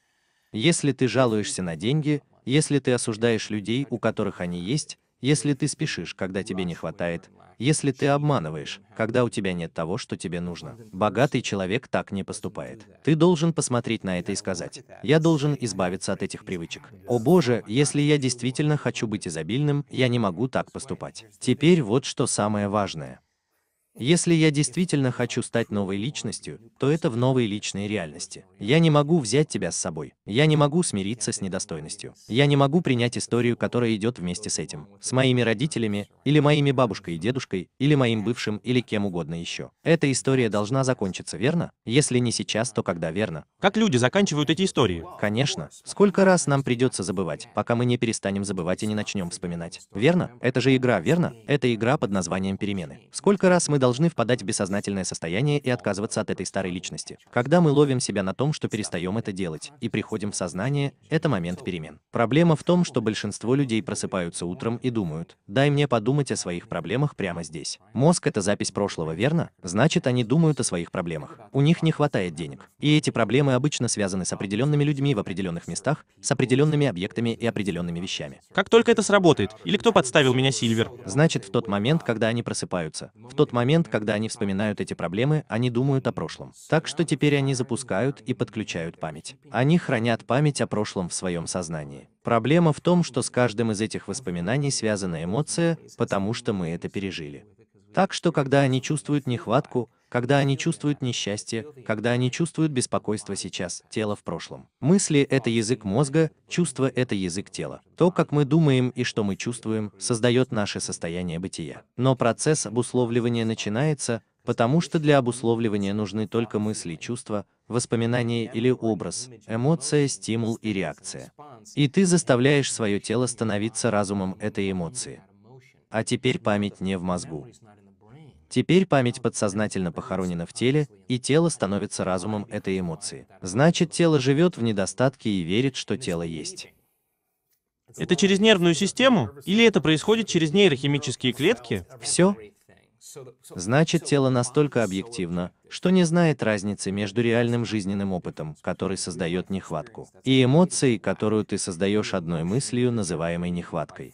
Если ты жалуешься на деньги, если ты осуждаешь людей, у которых они есть, если ты спешишь, когда тебе не хватает, если ты обманываешь, когда у тебя нет того, что тебе нужно. Богатый человек так не поступает. Ты должен посмотреть на это и сказать, я должен избавиться от этих привычек. О боже, если я действительно хочу быть изобильным, я не могу так поступать. Теперь вот что самое важное. Если я действительно хочу стать новой личностью, то это в новой личной реальности. Я не могу взять тебя с собой. Я не могу смириться с недостойностью. Я не могу принять историю, которая идет вместе с этим. С моими родителями, или моими бабушкой и дедушкой, или моим бывшим, или кем угодно еще. Эта история должна закончиться, верно? Если не сейчас, то когда, верно? Как люди заканчивают эти истории? Конечно. Сколько раз нам придется забывать, пока мы не перестанем забывать и не начнем вспоминать. Верно? Это же игра, верно? Это игра под названием перемены. Сколько раз мы должны должны впадать в бессознательное состояние и отказываться от этой старой личности. Когда мы ловим себя на том, что перестаем это делать, и приходим в сознание, это момент перемен. Проблема в том, что большинство людей просыпаются утром и думают, дай мне подумать о своих проблемах прямо здесь. Мозг — это запись прошлого, верно? Значит, они думают о своих проблемах. У них не хватает денег. И эти проблемы обычно связаны с определенными людьми в определенных местах, с определенными объектами и определенными вещами. Как только это сработает, или кто подставил меня, Сильвер? Значит, в тот момент, когда они просыпаются, в тот момент, момент, когда они вспоминают эти проблемы, они думают о прошлом. Так что теперь они запускают и подключают память. Они хранят память о прошлом в своем сознании. Проблема в том, что с каждым из этих воспоминаний связана эмоция, потому что мы это пережили. Так что, когда они чувствуют нехватку, когда они чувствуют несчастье, когда они чувствуют беспокойство сейчас, тело в прошлом. Мысли – это язык мозга, чувство – это язык тела. То, как мы думаем и что мы чувствуем, создает наше состояние бытия. Но процесс обусловливания начинается, потому что для обусловливания нужны только мысли, чувства, воспоминание или образ, эмоция, стимул и реакция. И ты заставляешь свое тело становиться разумом этой эмоции а теперь память не в мозгу. Теперь память подсознательно похоронена в теле, и тело становится разумом этой эмоции. Значит, тело живет в недостатке и верит, что тело есть. Это через нервную систему? Или это происходит через нейрохимические клетки? Все. Значит, тело настолько объективно, что не знает разницы между реальным жизненным опытом, который создает нехватку, и эмоцией, которую ты создаешь одной мыслью, называемой нехваткой.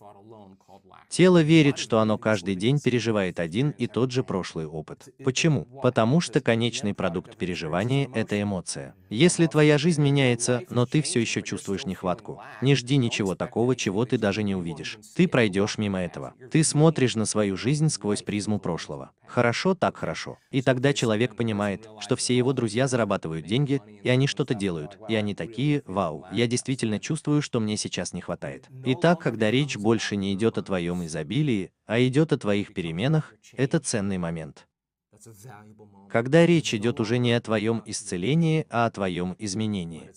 Тело верит, что оно каждый день переживает один и тот же прошлый опыт. Почему? Потому что конечный продукт переживания – это эмоция. Если твоя жизнь меняется, но ты все еще чувствуешь нехватку, не жди ничего такого, чего ты даже не увидишь. Ты пройдешь мимо этого. Ты смотришь на свою жизнь сквозь призму прошлого. Хорошо так хорошо. И тогда человек понимает, что все его друзья зарабатывают деньги, и они что-то делают, и они такие, вау, я действительно чувствую, что мне сейчас не хватает. Итак, когда речь больше не идет о твоем своем изобилии, а идет о твоих переменах, это ценный момент. Когда речь идет уже не о твоем исцелении, а о твоем изменении.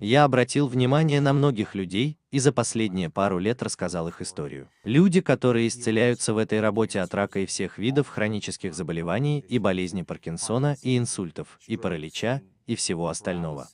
Я обратил внимание на многих людей и за последние пару лет рассказал их историю. Люди, которые исцеляются в этой работе от рака и всех видов хронических заболеваний и болезни Паркинсона и инсультов, и паралича, и всего остального.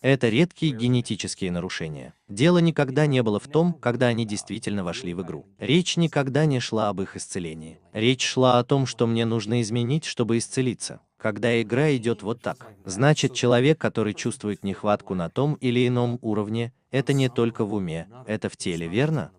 Это редкие генетические нарушения. Дело никогда не было в том, когда они действительно вошли в игру. Речь никогда не шла об их исцелении. Речь шла о том, что мне нужно изменить, чтобы исцелиться. Когда игра идет вот так, значит человек, который чувствует нехватку на том или ином уровне, это не только в уме, это в теле, верно?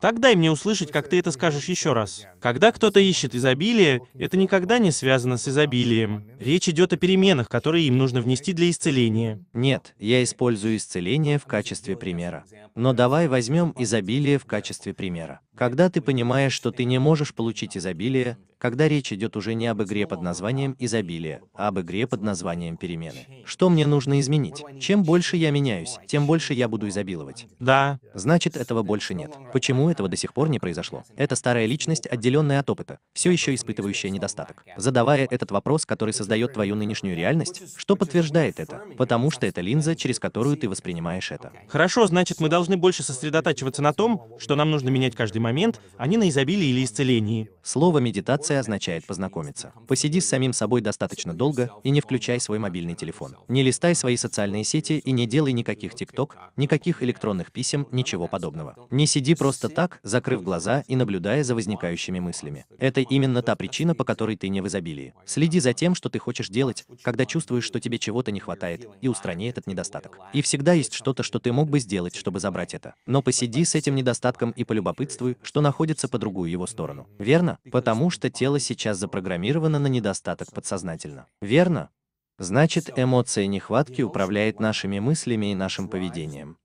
Так дай мне услышать, как ты это скажешь еще раз. Когда кто-то ищет изобилие, это никогда не связано с изобилием. Речь идет о переменах, которые им нужно внести для исцеления. Нет, я использую исцеление в качестве примера. Но давай возьмем изобилие в качестве примера. Когда ты понимаешь, что ты не можешь получить изобилие, когда речь идет уже не об игре под названием изобилие, а об игре под названием перемены. Что мне нужно изменить? Чем больше я меняюсь, тем больше я буду изобиловать. Да. Значит, этого больше нет. Почему этого до сих пор не произошло? Это старая личность, отделенная от опыта, все еще испытывающая недостаток. Задавая этот вопрос, который создает твою нынешнюю реальность, что подтверждает это? Потому что это линза, через которую ты воспринимаешь это. Хорошо, значит, мы должны больше сосредотачиваться на том, что нам нужно менять каждый момент момент, они на изобилии или исцелении. Слово «медитация» означает познакомиться. Посиди с самим собой достаточно долго и не включай свой мобильный телефон. Не листай свои социальные сети и не делай никаких тикток, никаких электронных писем, ничего подобного. Не сиди просто так, закрыв глаза и наблюдая за возникающими мыслями. Это именно та причина, по которой ты не в изобилии. Следи за тем, что ты хочешь делать, когда чувствуешь, что тебе чего-то не хватает, и устрани этот недостаток. И всегда есть что-то, что ты мог бы сделать, чтобы забрать это. Но посиди с этим недостатком и полюбопытствуй, что находится по другую его сторону. Верно? Потому что тело сейчас запрограммировано на недостаток подсознательно. Верно? Значит, эмоция нехватки управляет нашими мыслями и нашим поведением.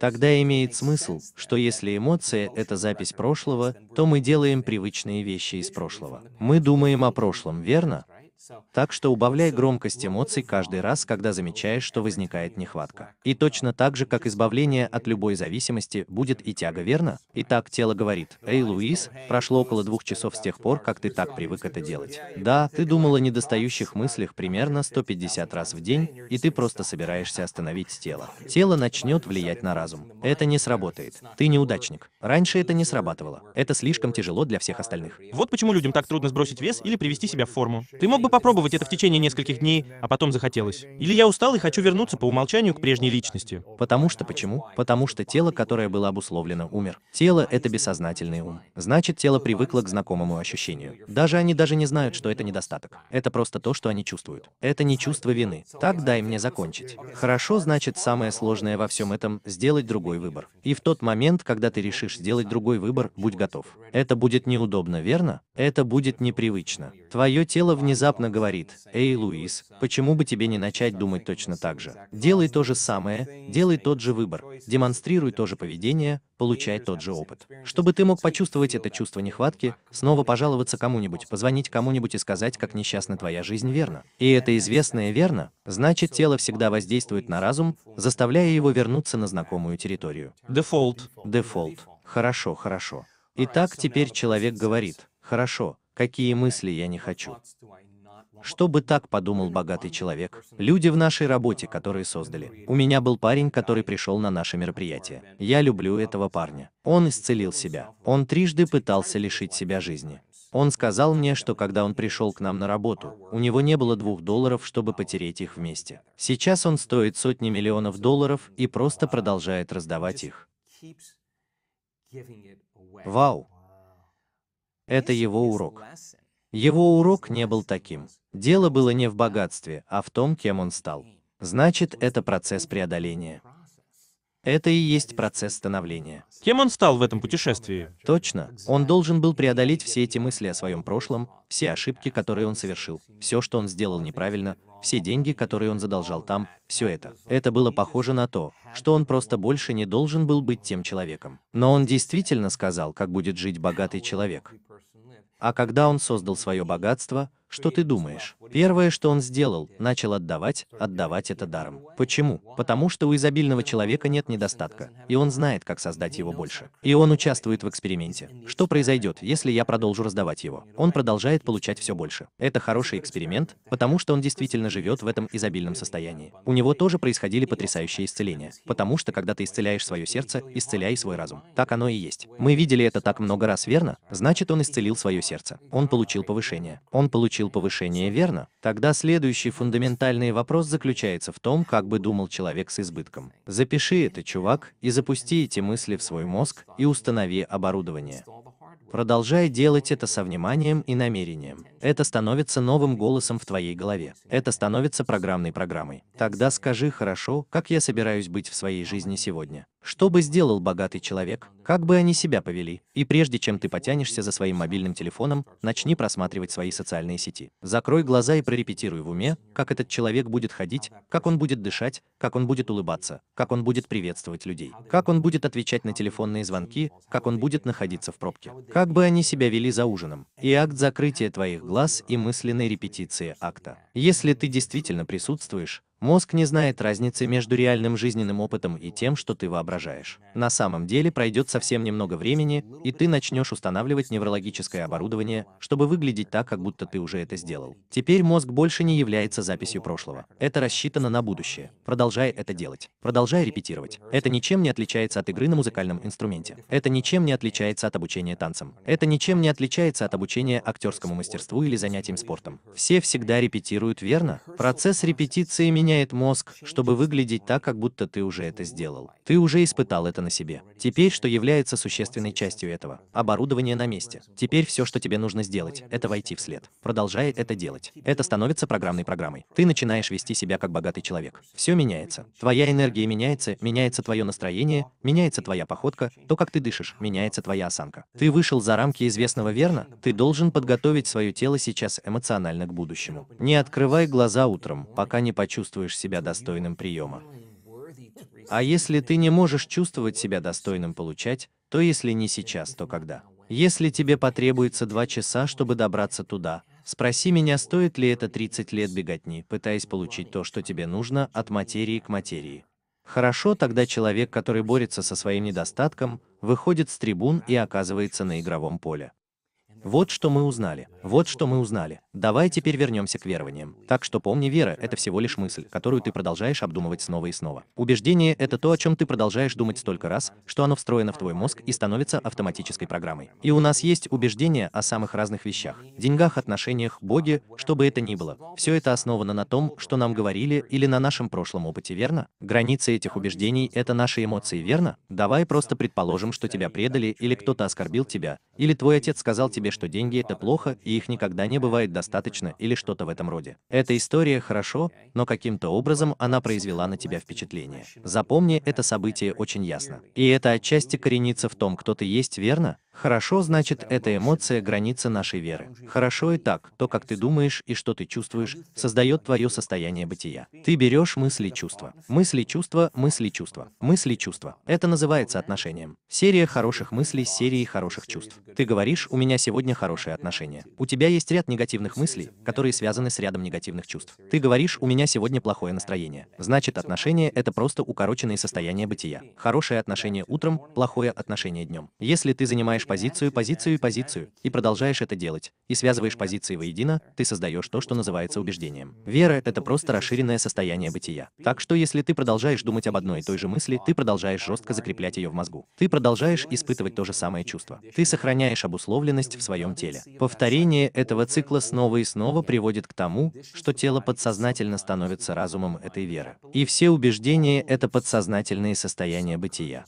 Тогда имеет смысл, что если эмоция — это запись прошлого, то мы делаем привычные вещи из прошлого. Мы думаем о прошлом, верно? Так что убавляй громкость эмоций каждый раз, когда замечаешь, что возникает нехватка. И точно так же, как избавление от любой зависимости, будет и тяга, верно? Итак, тело говорит, «Эй, Луис, прошло около двух часов с тех пор, как ты так привык это делать. Да, ты думал о недостающих мыслях примерно 150 раз в день, и ты просто собираешься остановить тело. Тело начнет влиять на разум. Это не сработает. Ты неудачник. Раньше это не срабатывало. Это слишком тяжело для всех остальных. Вот почему людям так трудно сбросить вес или привести себя в форму. Ты мог бы попробовать это в течение нескольких дней, а потом захотелось. Или я устал и хочу вернуться по умолчанию к прежней личности. Потому что почему? Потому что тело, которое было обусловлено, умер. Тело — это бессознательный ум. Значит, тело привыкло к знакомому ощущению. Даже они даже не знают, что это недостаток. Это просто то, что они чувствуют. Это не чувство вины. Так дай мне закончить. Хорошо, значит, самое сложное во всем этом — сделать другой выбор. И в тот момент, когда ты решишь сделать другой выбор, будь готов. Это будет неудобно, верно? Это будет непривычно. Твое тело внезапно говорит, «Эй, Луис, почему бы тебе не начать думать точно так же? Делай то же самое, делай тот же выбор, демонстрируй то же поведение, получай тот же опыт. Чтобы ты мог почувствовать это чувство нехватки, снова пожаловаться кому-нибудь, позвонить кому-нибудь и сказать, как несчастна твоя жизнь, верно? И это известное верно, значит тело всегда воздействует на разум, заставляя его вернуться на знакомую территорию. Дефолт. Дефолт. Хорошо, хорошо. Итак, теперь человек говорит, хорошо, какие мысли я не хочу. Что бы так подумал богатый человек? Люди в нашей работе, которые создали. У меня был парень, который пришел на наше мероприятие. Я люблю этого парня. Он исцелил себя. Он трижды пытался лишить себя жизни. Он сказал мне, что когда он пришел к нам на работу, у него не было двух долларов, чтобы потереть их вместе. Сейчас он стоит сотни миллионов долларов и просто продолжает раздавать их. Вау! Это его урок. Его урок не был таким. Дело было не в богатстве, а в том, кем он стал. Значит, это процесс преодоления. Это и есть процесс становления. Кем он стал в этом путешествии? Точно. Он должен был преодолеть все эти мысли о своем прошлом, все ошибки, которые он совершил, все, что он сделал неправильно, все деньги, которые он задолжал там, все это. Это было похоже на то, что он просто больше не должен был быть тем человеком. Но он действительно сказал, как будет жить богатый человек. А когда он создал свое богатство, что ты думаешь? Первое, что он сделал, начал отдавать, отдавать это даром. Почему? Потому что у изобильного человека нет недостатка, и он знает, как создать его больше. И он участвует в эксперименте. Что произойдет, если я продолжу раздавать его? Он продолжает получать все больше. Это хороший эксперимент, потому что он действительно живет в этом изобильном состоянии. У него тоже происходили потрясающие исцеления, потому что когда ты исцеляешь свое сердце, исцеляй свой разум. Так оно и есть. Мы видели это так много раз, верно? Значит, он исцелил свое сердце. Он получил повышение. Он получил получил повышение, верно? Тогда следующий фундаментальный вопрос заключается в том, как бы думал человек с избытком. Запиши это, чувак, и запусти эти мысли в свой мозг и установи оборудование. Продолжай делать это со вниманием и намерением. Это становится новым голосом в твоей голове. Это становится программной программой. Тогда скажи «хорошо, как я собираюсь быть в своей жизни сегодня?» Что бы сделал богатый человек, как бы они себя повели, и прежде чем ты потянешься за своим мобильным телефоном, начни просматривать свои социальные сети. Закрой глаза и прорепетируй в уме, как этот человек будет ходить, как он будет дышать, как он будет улыбаться, как он будет приветствовать людей, как он будет отвечать на телефонные звонки, как он будет находиться в пробке, как бы они себя вели за ужином. И акт закрытия твоих глаз и мысленной репетиции акта. Если ты действительно присутствуешь, Мозг не знает разницы между реальным жизненным опытом и тем, что ты воображаешь. На самом деле пройдет совсем немного времени, и ты начнешь устанавливать неврологическое оборудование, чтобы выглядеть так, как будто ты уже это сделал. Теперь мозг больше не является записью прошлого. Это рассчитано на будущее. Продолжай это делать. Продолжай репетировать. Это ничем не отличается от игры на музыкальном инструменте. Это ничем не отличается от обучения танцам. Это ничем не отличается от обучения актерскому мастерству или занятиям спортом. Все всегда репетируют верно. Процесс репетиции меня меняет мозг, чтобы выглядеть так, как будто ты уже это сделал. Ты уже испытал это на себе. Теперь, что является существенной частью этого? Оборудование на месте. Теперь все, что тебе нужно сделать, это войти вслед. Продолжай это делать. Это становится программной программой. Ты начинаешь вести себя как богатый человек. Все меняется. Твоя энергия меняется, меняется твое настроение, меняется твоя походка, то, как ты дышишь, меняется твоя осанка. Ты вышел за рамки известного верно? Ты должен подготовить свое тело сейчас эмоционально к будущему. Не открывай глаза утром, пока не почувствуешь чувствуешь себя достойным приема. А если ты не можешь чувствовать себя достойным получать, то если не сейчас, то когда? Если тебе потребуется два часа, чтобы добраться туда, спроси меня, стоит ли это 30 лет беготни, пытаясь получить то, что тебе нужно, от материи к материи. Хорошо, тогда человек, который борется со своим недостатком, выходит с трибун и оказывается на игровом поле. Вот что мы узнали. Вот что мы узнали. Давай теперь вернемся к верованиям. Так что помни, вера — это всего лишь мысль, которую ты продолжаешь обдумывать снова и снова. Убеждение — это то, о чем ты продолжаешь думать столько раз, что оно встроено в твой мозг и становится автоматической программой. И у нас есть убеждения о самых разных вещах. Деньгах, отношениях, Боге, что бы это ни было. Все это основано на том, что нам говорили или на нашем прошлом опыте, верно? Границы этих убеждений — это наши эмоции, верно? Давай просто предположим, что тебя предали или кто-то оскорбил тебя, или твой отец сказал тебе, или что деньги это плохо и их никогда не бывает достаточно или что-то в этом роде. Эта история хорошо, но каким-то образом она произвела на тебя впечатление. Запомни это событие очень ясно. И это отчасти коренится в том, кто ты есть, верно? Хорошо, значит, эта эмоция – граница нашей веры. Хорошо и так, то, как ты думаешь и что ты чувствуешь, создает твое состояние бытия. Ты берешь мысли чувства. Мысли чувства, мысли чувства, мысли чувства. Это называется отношением. Серия хороших мыслей с серией хороших чувств. Ты говоришь, у меня сегодня хорошие отношения. У тебя есть ряд негативных мыслей, которые связаны с рядом негативных чувств. Ты говоришь, у меня сегодня плохое настроение. Значит, отношения – это просто укороченные состояния бытия. Хорошее отношение утром, плохое отношение днем. Если ты занимаешь позицию, позицию и позицию, и продолжаешь это делать, и связываешь позиции воедино, ты создаешь то, что называется убеждением. Вера — это просто расширенное состояние бытия. Так что если ты продолжаешь думать об одной и той же мысли, ты продолжаешь жестко закреплять ее в мозгу. Ты продолжаешь испытывать то же самое чувство. Ты сохраняешь обусловленность в своем теле. Повторение этого цикла снова и снова приводит к тому, что тело подсознательно становится разумом этой веры. И все убеждения — это подсознательные состояния бытия.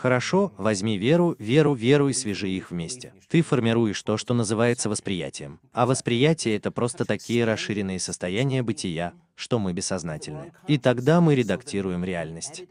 Хорошо, возьми веру, веру, веру и свяжи их вместе. Ты формируешь то, что называется восприятием. А восприятие — это просто такие расширенные состояния бытия, что мы бессознательны. И тогда мы редактируем реальность.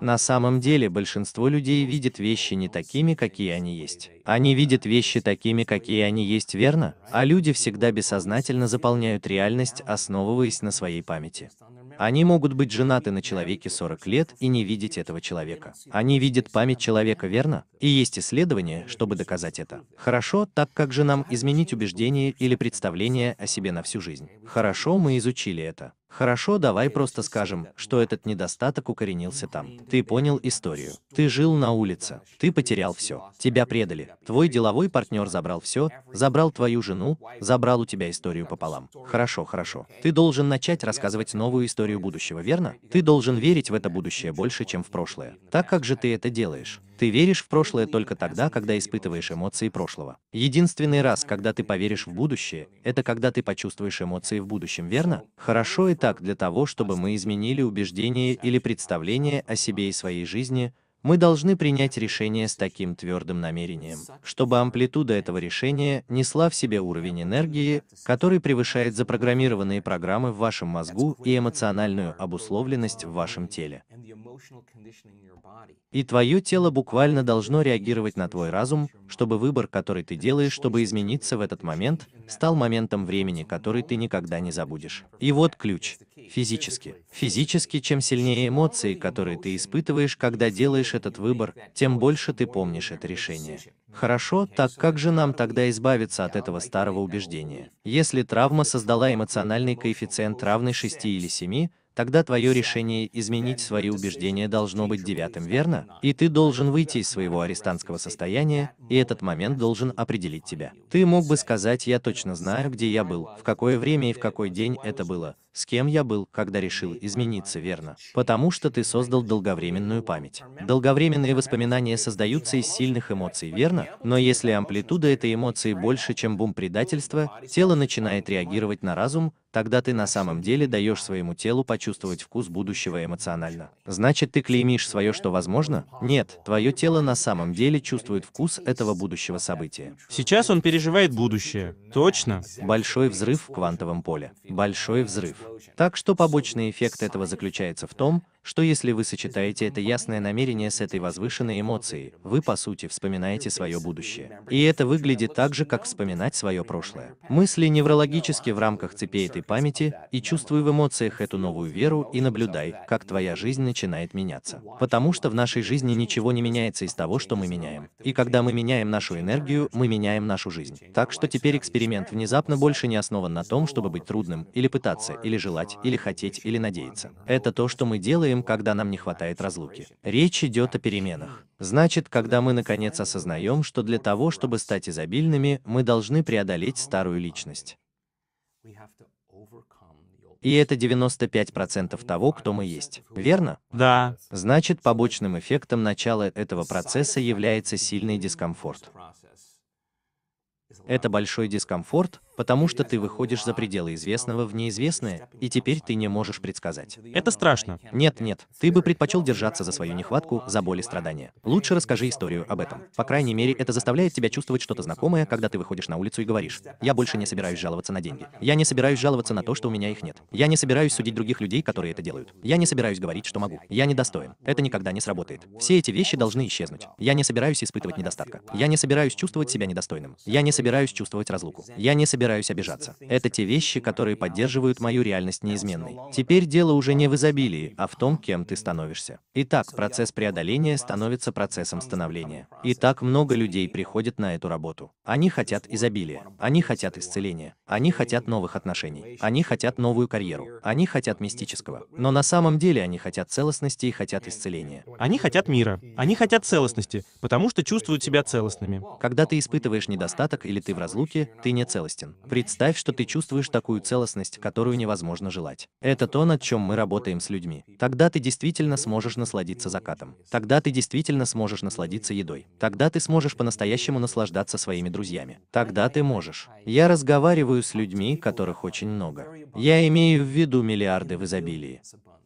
На самом деле большинство людей видит вещи не такими, какие они есть. Они видят вещи такими, какие они есть, верно? А люди всегда бессознательно заполняют реальность, основываясь на своей памяти. Они могут быть женаты на человеке 40 лет и не видеть этого человека. Они видят память человека, верно? И есть исследования, чтобы доказать это. Хорошо, так как же нам изменить убеждение или представление о себе на всю жизнь? Хорошо, мы изучили это. Хорошо, давай просто скажем, что этот недостаток укоренился там. Ты понял историю. Ты жил на улице. Ты потерял все. Тебя предали. Твой деловой партнер забрал все, забрал твою жену, забрал у тебя историю пополам. Хорошо, хорошо. Ты должен начать рассказывать новую историю будущего, верно? Ты должен верить в это будущее больше, чем в прошлое. Так как же ты это делаешь? Ты веришь в прошлое только тогда, когда испытываешь эмоции прошлого. Единственный раз, когда ты поверишь в будущее, это когда ты почувствуешь эмоции в будущем, верно? Хорошо и так для того, чтобы мы изменили убеждения или представление о себе и своей жизни, мы должны принять решение с таким твердым намерением, чтобы амплитуда этого решения несла в себе уровень энергии, который превышает запрограммированные программы в вашем мозгу и эмоциональную обусловленность в вашем теле. И твое тело буквально должно реагировать на твой разум, чтобы выбор, который ты делаешь, чтобы измениться в этот момент, стал моментом времени, который ты никогда не забудешь. И вот ключ. Физически. Физически, чем сильнее эмоции, которые ты испытываешь, когда делаешь делаешь этот выбор, тем больше ты помнишь это решение. Хорошо, так как же нам тогда избавиться от этого старого убеждения? Если травма создала эмоциональный коэффициент равный 6 или 7, тогда твое решение изменить свои убеждения должно быть девятым, верно? И ты должен выйти из своего арестантского состояния, и этот момент должен определить тебя. Ты мог бы сказать, я точно знаю, где я был, в какое время и в какой день это было, с кем я был, когда решил измениться, верно? Потому что ты создал долговременную память. Долговременные воспоминания создаются из сильных эмоций, верно? Но если амплитуда этой эмоции больше, чем бум предательства, тело начинает реагировать на разум, тогда ты на самом деле даешь своему телу почувствовать вкус будущего эмоционально. Значит, ты клеймишь свое, что возможно? Нет, твое тело на самом деле чувствует вкус этого будущего события. Сейчас он переживает будущее. Точно. Большой взрыв в квантовом поле. Большой взрыв. Так что побочный эффект этого заключается в том, что если вы сочетаете это ясное намерение с этой возвышенной эмоцией, вы по сути вспоминаете свое будущее. И это выглядит так же, как вспоминать свое прошлое. Мысли неврологически в рамках цепей этой памяти, и чувствуй в эмоциях эту новую веру и наблюдай, как твоя жизнь начинает меняться. Потому что в нашей жизни ничего не меняется из того, что мы меняем. И когда мы меняем нашу энергию, мы меняем нашу жизнь. Так что теперь эксперимент внезапно больше не основан на том, чтобы быть трудным, или пытаться, или желать, или хотеть, или надеяться. Это то, что мы делаем делаем, когда нам не хватает разлуки. Речь идет о переменах. Значит, когда мы наконец осознаем, что для того, чтобы стать изобильными, мы должны преодолеть старую личность. И это 95% того, кто мы есть. Верно? Да. Значит, побочным эффектом начала этого процесса является сильный дискомфорт. Это большой дискомфорт, потому что ты выходишь за пределы известного в неизвестное, и теперь ты не можешь предсказать. Это страшно. Нет, нет, ты бы предпочел держаться за свою нехватку, за боль и страдания. Лучше расскажи историю об этом. По крайней мере, это заставляет тебя чувствовать что-то знакомое, когда ты выходишь на улицу и говоришь, я больше не собираюсь жаловаться на деньги. Я не собираюсь жаловаться на то, что у меня их нет. Я не собираюсь судить других людей, которые это делают. Я не собираюсь говорить, что могу. Я недостоин. Это никогда не сработает. Все эти вещи должны исчезнуть. Я не собираюсь испытывать недостатка. Я не собираюсь чувствовать себя недостойным. Я не собираюсь чувствовать разлуку. Я не собираюсь собираюсь обижаться. Это те вещи, которые поддерживают мою реальность неизменной. Теперь дело уже не в изобилии, а в том, кем ты становишься. Итак, процесс преодоления становится процессом становления. И так много людей приходят на эту работу. Они хотят изобилия, они хотят исцеления, они хотят новых отношений, они хотят новую карьеру, они хотят мистического. Но на самом деле они хотят целостности и хотят исцеления. Они хотят мира, они хотят целостности, потому что чувствуют себя целостными. Когда ты испытываешь недостаток или ты в разлуке, ты не целостен. Представь, что ты чувствуешь такую целостность, которую невозможно желать. Это то, над чем мы работаем с людьми. Тогда ты действительно сможешь насладиться закатом. Тогда ты действительно сможешь насладиться едой. Тогда ты сможешь по-настоящему наслаждаться своими друзьями. Тогда ты можешь. Я разговариваю с людьми, которых очень много. Я имею в виду миллиарды в изобилии.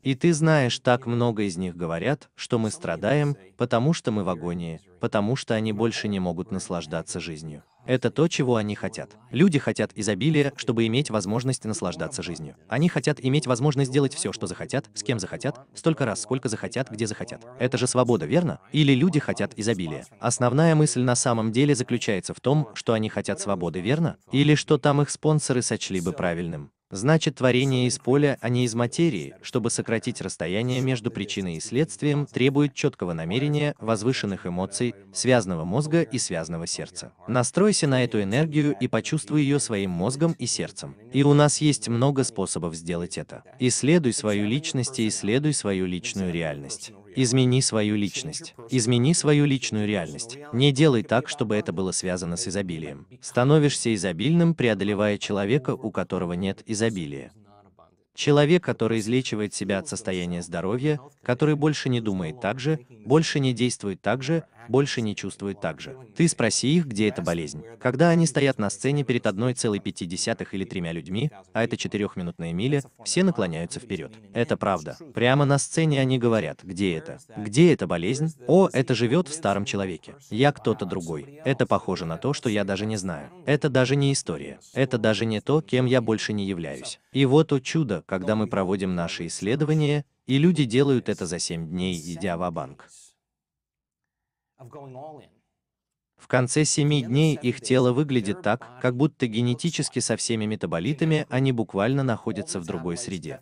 И ты знаешь, так много из них говорят, что мы страдаем, потому что мы в агонии, потому что они больше не могут наслаждаться жизнью. Это то, чего они хотят. Люди хотят изобилия, чтобы иметь возможность наслаждаться жизнью. Они хотят иметь возможность делать все, что захотят, с кем захотят, столько раз, сколько захотят, где захотят. Это же свобода, верно? Или люди хотят изобилия. Основная мысль на самом деле заключается в том, что они хотят свободы, верно? Или что там их спонсоры сочли бы правильным. Значит, творение из поля, а не из материи, чтобы сократить расстояние между причиной и следствием, требует четкого намерения, возвышенных эмоций, связанного мозга и связанного сердца. Настройся на эту энергию и почувствуй ее своим мозгом и сердцем. И у нас есть много способов сделать это. Исследуй свою личность и исследуй свою личную реальность. Измени свою личность. Измени свою личную реальность. Не делай так, чтобы это было связано с изобилием. Становишься изобильным, преодолевая человека, у которого нет изобилия. Человек, который излечивает себя от состояния здоровья, который больше не думает так же, больше не действует так же, больше не чувствуют так же. Ты спроси их, где эта болезнь. Когда они стоят на сцене перед 1,5 или тремя людьми, а это четырехминутная миля, все наклоняются вперед. Это правда. Прямо на сцене они говорят, где это? Где эта болезнь? О, это живет в старом человеке. Я кто-то другой. Это похоже на то, что я даже не знаю. Это даже не история. Это даже не то, кем я больше не являюсь. И вот, о чудо, когда мы проводим наши исследования, и люди делают это за 7 дней, идя в банк в конце семи дней их тело выглядит так, как будто генетически со всеми метаболитами они буквально находятся в другой среде.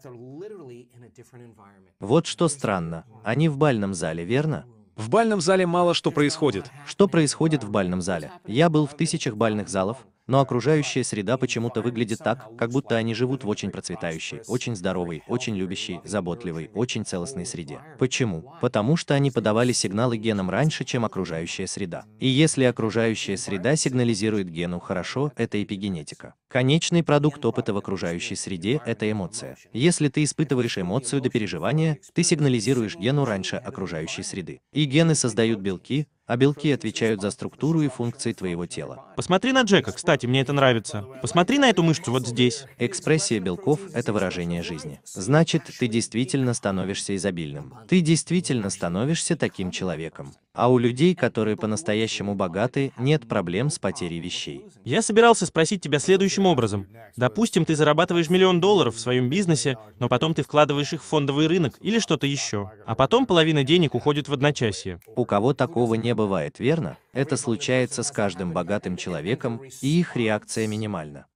Вот что странно, они в бальном зале, верно? В бальном зале мало что происходит. Что происходит в бальном зале? Я был в тысячах бальных залов, но окружающая среда почему-то выглядит так, как будто они живут в очень процветающей, очень здоровой, очень любящей, заботливой, очень целостной среде. Почему? Потому что они подавали сигналы генам раньше, чем окружающая среда. И если окружающая среда сигнализирует гену «хорошо», это эпигенетика. Конечный продукт опыта в окружающей среде – это эмоция. Если ты испытываешь эмоцию до переживания, ты сигнализируешь гену раньше окружающей среды. И гены создают белки, а белки отвечают за структуру и функции твоего тела. Посмотри на Джека, кстати, мне это нравится. Посмотри на эту мышцу вот здесь. Экспрессия белков — это выражение жизни. Значит, ты действительно становишься изобильным. Ты действительно становишься таким человеком. А у людей, которые по-настоящему богаты, нет проблем с потерей вещей. Я собирался спросить тебя следующим образом. Допустим, ты зарабатываешь миллион долларов в своем бизнесе, но потом ты вкладываешь их в фондовый рынок или что-то еще. А потом половина денег уходит в одночасье. У кого такого не бывает, верно? Это случается с каждым богатым человеком, и их реакция минимальна.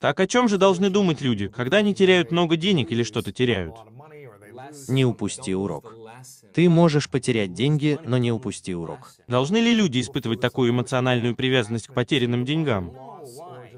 Так о чем же должны думать люди, когда они теряют много денег или что-то теряют? Не упусти урок. Ты можешь потерять деньги, но не упусти урок. Должны ли люди испытывать такую эмоциональную привязанность к потерянным деньгам?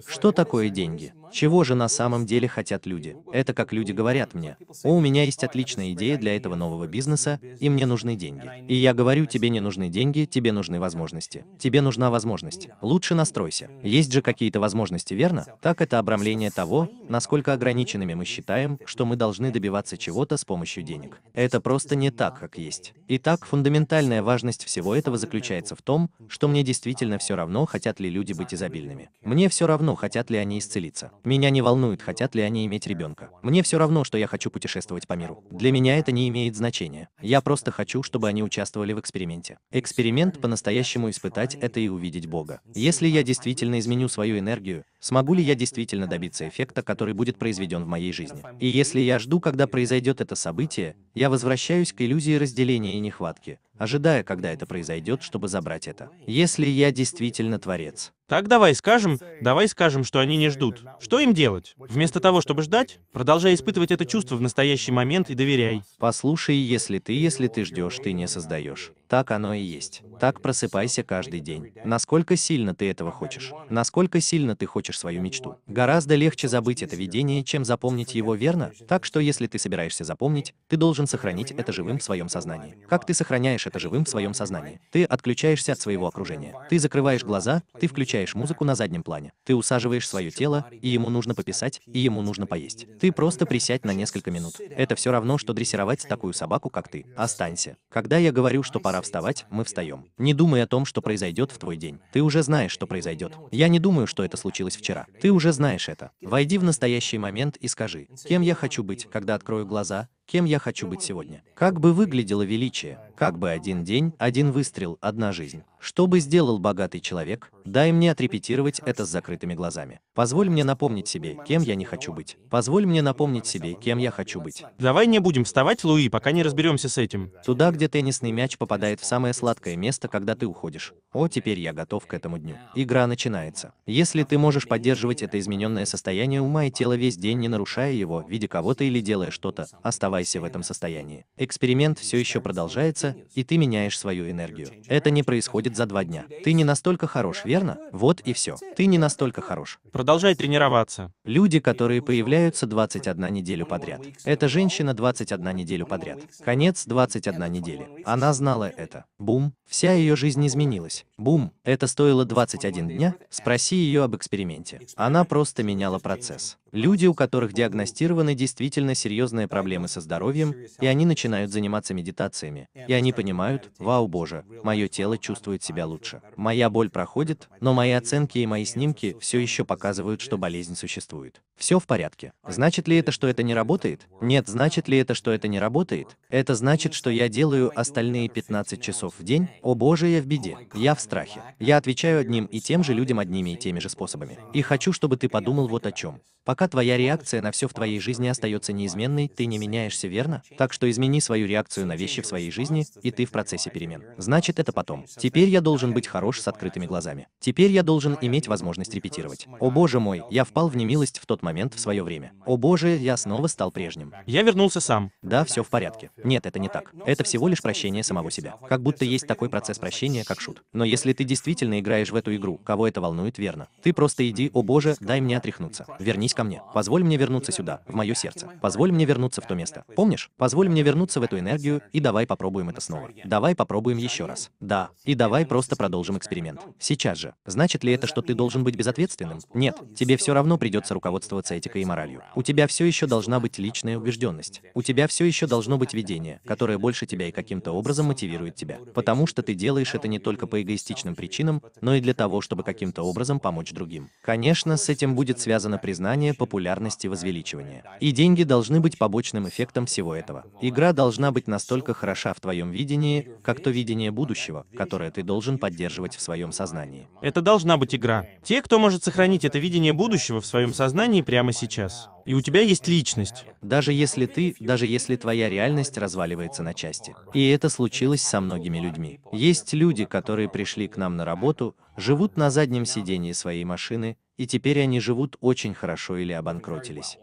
Что такое деньги? Чего же на самом деле хотят люди? Это как люди говорят мне, «О, у меня есть отличная идея для этого нового бизнеса, и мне нужны деньги». И я говорю, тебе не нужны деньги, тебе нужны возможности. Тебе нужна возможность. Лучше настройся. Есть же какие-то возможности, верно? Так это обрамление того, насколько ограниченными мы считаем, что мы должны добиваться чего-то с помощью денег. Это просто не так, как есть. Итак, фундаментальная важность всего этого заключается в том, что мне действительно все равно, хотят ли люди быть изобильными. Мне все равно, хотят ли они исцелиться. Меня не волнует, хотят ли они иметь ребенка. Мне все равно, что я хочу путешествовать по миру. Для меня это не имеет значения. Я просто хочу, чтобы они участвовали в эксперименте. Эксперимент по-настоящему испытать это и увидеть Бога. Если я действительно изменю свою энергию, смогу ли я действительно добиться эффекта, который будет произведен в моей жизни. И если я жду, когда произойдет это событие, я возвращаюсь к иллюзии разделения и нехватки, ожидая, когда это произойдет, чтобы забрать это. Если я действительно творец. Так давай скажем, давай скажем, что они не ждут. Что им делать? Вместо того, чтобы ждать, продолжай испытывать это чувство в настоящий момент и доверяй. Послушай, если ты, если ты ждешь, ты не создаешь. Так оно и есть. Так просыпайся каждый день. Насколько сильно ты этого хочешь? Насколько сильно ты хочешь свою мечту? Гораздо легче забыть это видение, чем запомнить его верно, так что если ты собираешься запомнить, ты должен сохранить это живым в своем сознании. Как ты сохраняешь это живым в своем сознании? Ты отключаешься от своего окружения. Ты закрываешь глаза, ты включаешь музыку на заднем плане. Ты усаживаешь свое тело, и ему нужно пописать, и ему нужно поесть. Ты просто присядь на несколько минут. Это все равно, что дрессировать такую собаку, как ты. Останься. Когда я говорю, что пора пора вставать, мы встаем. Не думай о том, что произойдет в твой день. Ты уже знаешь, что произойдет. Я не думаю, что это случилось вчера. Ты уже знаешь это. Войди в настоящий момент и скажи, кем я хочу быть, когда открою глаза, кем я хочу быть сегодня. Как бы выглядело величие, как бы один день, один выстрел, одна жизнь. Что бы сделал богатый человек, дай мне отрепетировать это с закрытыми глазами. Позволь мне напомнить себе, кем я не хочу быть. Позволь мне напомнить себе, кем я хочу быть. Давай не будем вставать, Луи, пока не разберемся с этим. Туда, где теннисный мяч попадает в самое сладкое место, когда ты уходишь. О, теперь я готов к этому дню. Игра начинается. Если ты можешь поддерживать это измененное состояние ума и тела весь день, не нарушая его, видя кого-то или делая что-то, оставайся оставайся в этом состоянии. Эксперимент все еще продолжается, и ты меняешь свою энергию. Это не происходит за два дня. Ты не настолько хорош, верно? Вот и все. Ты не настолько хорош. Продолжай тренироваться. Люди, которые появляются 21 неделю подряд. Это женщина 21 неделю подряд. Конец 21 недели. Она знала это. Бум. Вся ее жизнь изменилась. Бум. Это стоило 21 дня. Спроси ее об эксперименте. Она просто меняла процесс. Люди, у которых диагностированы действительно серьезные проблемы со здоровьем, и они начинают заниматься медитациями, и они понимают, вау, Боже, мое тело чувствует себя лучше. Моя боль проходит, но мои оценки и мои снимки все еще показывают, что болезнь существует. Все в порядке. Значит ли это, что это не работает? Нет, значит ли это, что это не работает? Это значит, что я делаю остальные 15 часов в день? О боже, я в беде. Я в страхе. Я отвечаю одним и тем же людям одними и теми же способами. И хочу, чтобы ты подумал вот о чем. Пока твоя реакция на все в твоей жизни остается неизменной, ты не меняешь боишься, верно? Так что измени свою реакцию на вещи в своей жизни, и ты в процессе перемен. Значит, это потом. Теперь я должен быть хорош с открытыми глазами. Теперь я должен иметь возможность репетировать. О боже мой, я впал в немилость в тот момент в свое время. О боже, я снова стал прежним. Я вернулся сам. Да, все в порядке. Нет, это не так. Это всего лишь прощение самого себя. Как будто есть такой процесс прощения, как шут. Но если ты действительно играешь в эту игру, кого это волнует, верно? Ты просто иди, о боже, дай мне отряхнуться. Вернись ко мне. Позволь мне вернуться сюда, в мое сердце. Позволь мне вернуться в то место, Помнишь? Позволь мне вернуться в эту энергию, и давай попробуем это снова. Давай попробуем еще раз. Да. И давай просто продолжим эксперимент. Сейчас же. Значит ли это, что ты должен быть безответственным? Нет. Тебе все равно придется руководствоваться этикой и моралью. У тебя все еще должна быть личная убежденность. У тебя все еще должно быть видение, которое больше тебя и каким-то образом мотивирует тебя. Потому что ты делаешь это не только по эгоистичным причинам, но и для того, чтобы каким-то образом помочь другим. Конечно, с этим будет связано признание популярности возвеличивания. И деньги должны быть побочным эффектом объектом всего этого. Игра должна быть настолько хороша в твоем видении, как то видение будущего, которое ты должен поддерживать в своем сознании. Это должна быть игра. Те, кто может сохранить это видение будущего в своем сознании прямо сейчас. И у тебя есть личность. Даже если ты, даже если твоя реальность разваливается на части. И это случилось со многими людьми. Есть люди, которые пришли к нам на работу, живут на заднем сидении своей машины, и теперь они живут очень хорошо или обанкротились.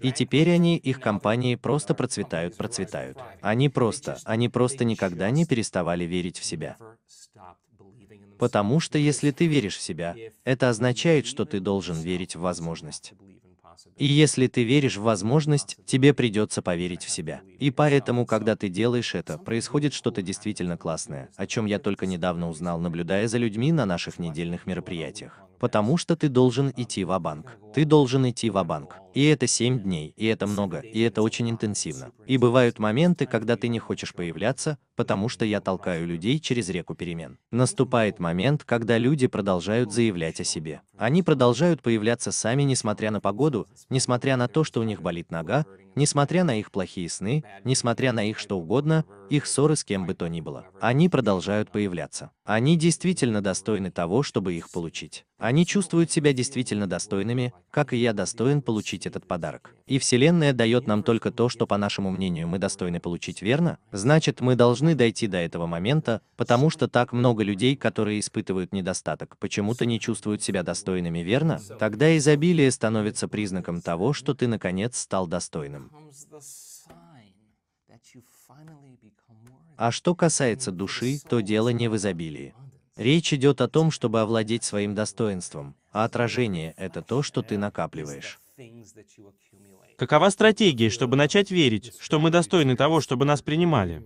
И теперь они, их компании просто процветают, процветают. Они просто, они просто никогда не переставали верить в себя. Потому что если ты веришь в себя, это означает, что ты должен верить в возможность. И если ты веришь в возможность, тебе придется поверить в себя. И поэтому, когда ты делаешь это, происходит что-то действительно классное, о чем я только недавно узнал, наблюдая за людьми на наших недельных мероприятиях. Потому что ты должен идти в банк Ты должен идти в банк и это 7 дней, и это много, и это очень интенсивно. И бывают моменты, когда ты не хочешь появляться, потому что я толкаю людей через реку перемен. Наступает момент, когда люди продолжают заявлять о себе. Они продолжают появляться сами, несмотря на погоду, несмотря на то, что у них болит нога, несмотря на их плохие сны, несмотря на их что угодно, их ссоры с кем бы то ни было. Они продолжают появляться. Они действительно достойны того, чтобы их получить. Они чувствуют себя действительно достойными, как и я достоин получить получить этот подарок. И Вселенная дает нам только то, что, по нашему мнению, мы достойны получить верно, значит, мы должны дойти до этого момента, потому что так много людей, которые испытывают недостаток, почему-то не чувствуют себя достойными верно, тогда изобилие становится признаком того, что ты наконец стал достойным. А что касается души, то дело не в изобилии. Речь идет о том, чтобы овладеть своим достоинством, а отражение – это то, что ты накапливаешь. Какова стратегия, чтобы начать верить, что мы достойны того, чтобы нас принимали?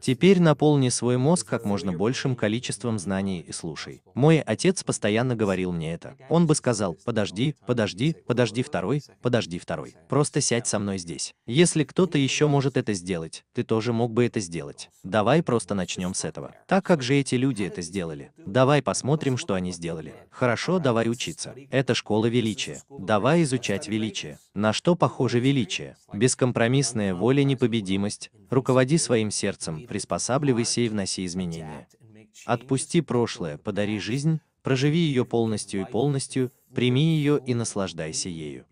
Теперь наполни свой мозг как можно большим количеством знаний и слушай. Мой отец постоянно говорил мне это. Он бы сказал, подожди, подожди, подожди второй, подожди второй. Просто сядь со мной здесь. Если кто-то еще может это сделать, ты тоже мог бы это сделать. Давай просто начнем с этого. Так как же эти люди это сделали? Давай посмотрим, что они сделали. Хорошо, давай учиться. Это школа величия. Давай изучать величие. На что похоже величие? Бескомпромиссная воля непобедимость, Руководи своим сердцем, приспосабливайся и вноси изменения. Отпусти прошлое, подари жизнь, проживи ее полностью и полностью, прими ее и наслаждайся ею.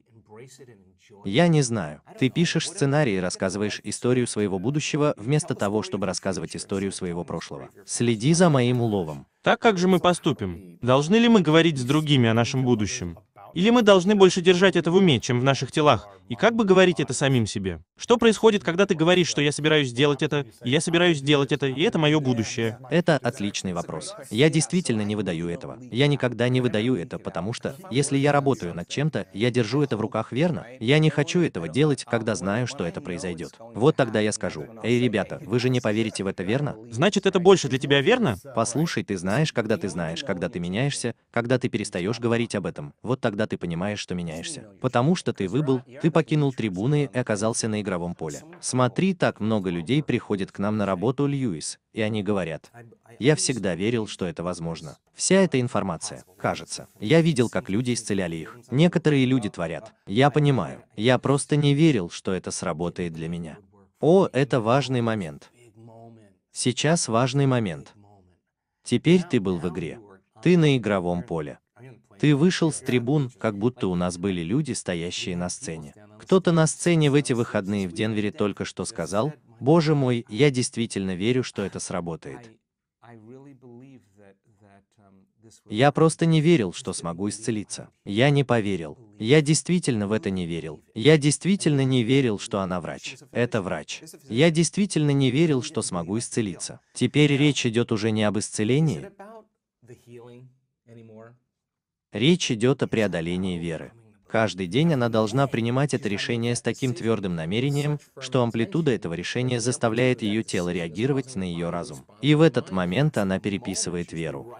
Я не знаю. Ты пишешь сценарий и рассказываешь историю своего будущего, вместо того, чтобы рассказывать историю своего прошлого. Следи за моим уловом. Так как же мы поступим? Должны ли мы говорить с другими о нашем будущем? Или мы должны больше держать это в уме, чем в наших телах, и как бы говорить это самим себе? Что происходит, когда ты говоришь, что я собираюсь сделать это, и я собираюсь сделать это, и это мое будущее? Это отличный вопрос. Я действительно не выдаю этого. Я никогда не выдаю это, потому что, если я работаю над чем-то, я держу это в руках верно. Я не хочу этого делать, когда знаю, что это произойдет. Вот тогда я скажу, эй, ребята, вы же не поверите в это верно? Значит, это больше для тебя верно? Послушай, ты знаешь, когда ты знаешь, когда ты меняешься, когда ты перестаешь говорить об этом. Вот тогда когда ты понимаешь, что меняешься. Потому что ты выбыл, ты покинул трибуны и оказался на игровом поле. Смотри, так много людей приходит к нам на работу, Льюис, и они говорят, я всегда верил, что это возможно. Вся эта информация, кажется. Я видел, как люди исцеляли их. Некоторые люди творят. Я понимаю. Я просто не верил, что это сработает для меня. О, это важный момент. Сейчас важный момент. Теперь ты был в игре. Ты на игровом поле. Ты вышел с трибун, как будто у нас были люди, стоящие на сцене. Кто-то на сцене в эти выходные в Денвере только что сказал, «Боже мой, я действительно верю, что это сработает». Я просто не верил, что смогу исцелиться. Я не поверил. Я действительно в это не верил. Я действительно не верил, что она врач. Это врач. Я действительно не верил, что смогу исцелиться. Теперь речь идет уже не об исцелении, Речь идет о преодолении веры. Каждый день она должна принимать это решение с таким твердым намерением, что амплитуда этого решения заставляет ее тело реагировать на ее разум. И в этот момент она переписывает веру.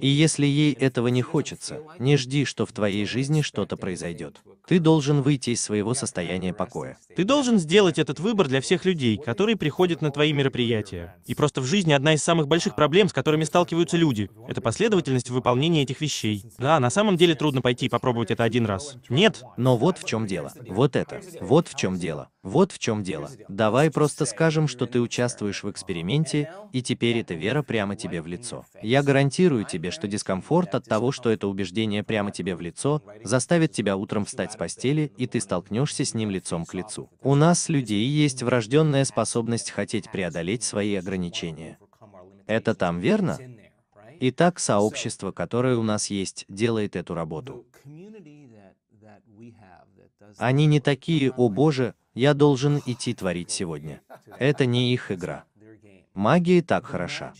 И если ей этого не хочется, не жди, что в твоей жизни что-то произойдет. Ты должен выйти из своего состояния покоя. Ты должен сделать этот выбор для всех людей, которые приходят на твои мероприятия. И просто в жизни одна из самых больших проблем, с которыми сталкиваются люди, это последовательность в выполнении этих вещей. Да, на самом деле трудно пойти и попробовать это один раз. Нет. Но вот в чем дело. Вот это. Вот в чем дело. Вот в чем дело. Давай просто скажем, что ты участвуешь в эксперименте, и теперь эта вера прямо тебе в лицо. Я гарантирую тебе, что дискомфорт от того, что это убеждение прямо тебе в лицо, заставит тебя утром встать с постели, и ты столкнешься с ним лицом к лицу. У нас, людей, есть врожденная способность хотеть преодолеть свои ограничения. Это там верно? Итак, сообщество, которое у нас есть, делает эту работу. Они не такие, о боже, я должен идти творить сегодня. Это не их игра. Магия и так хороша.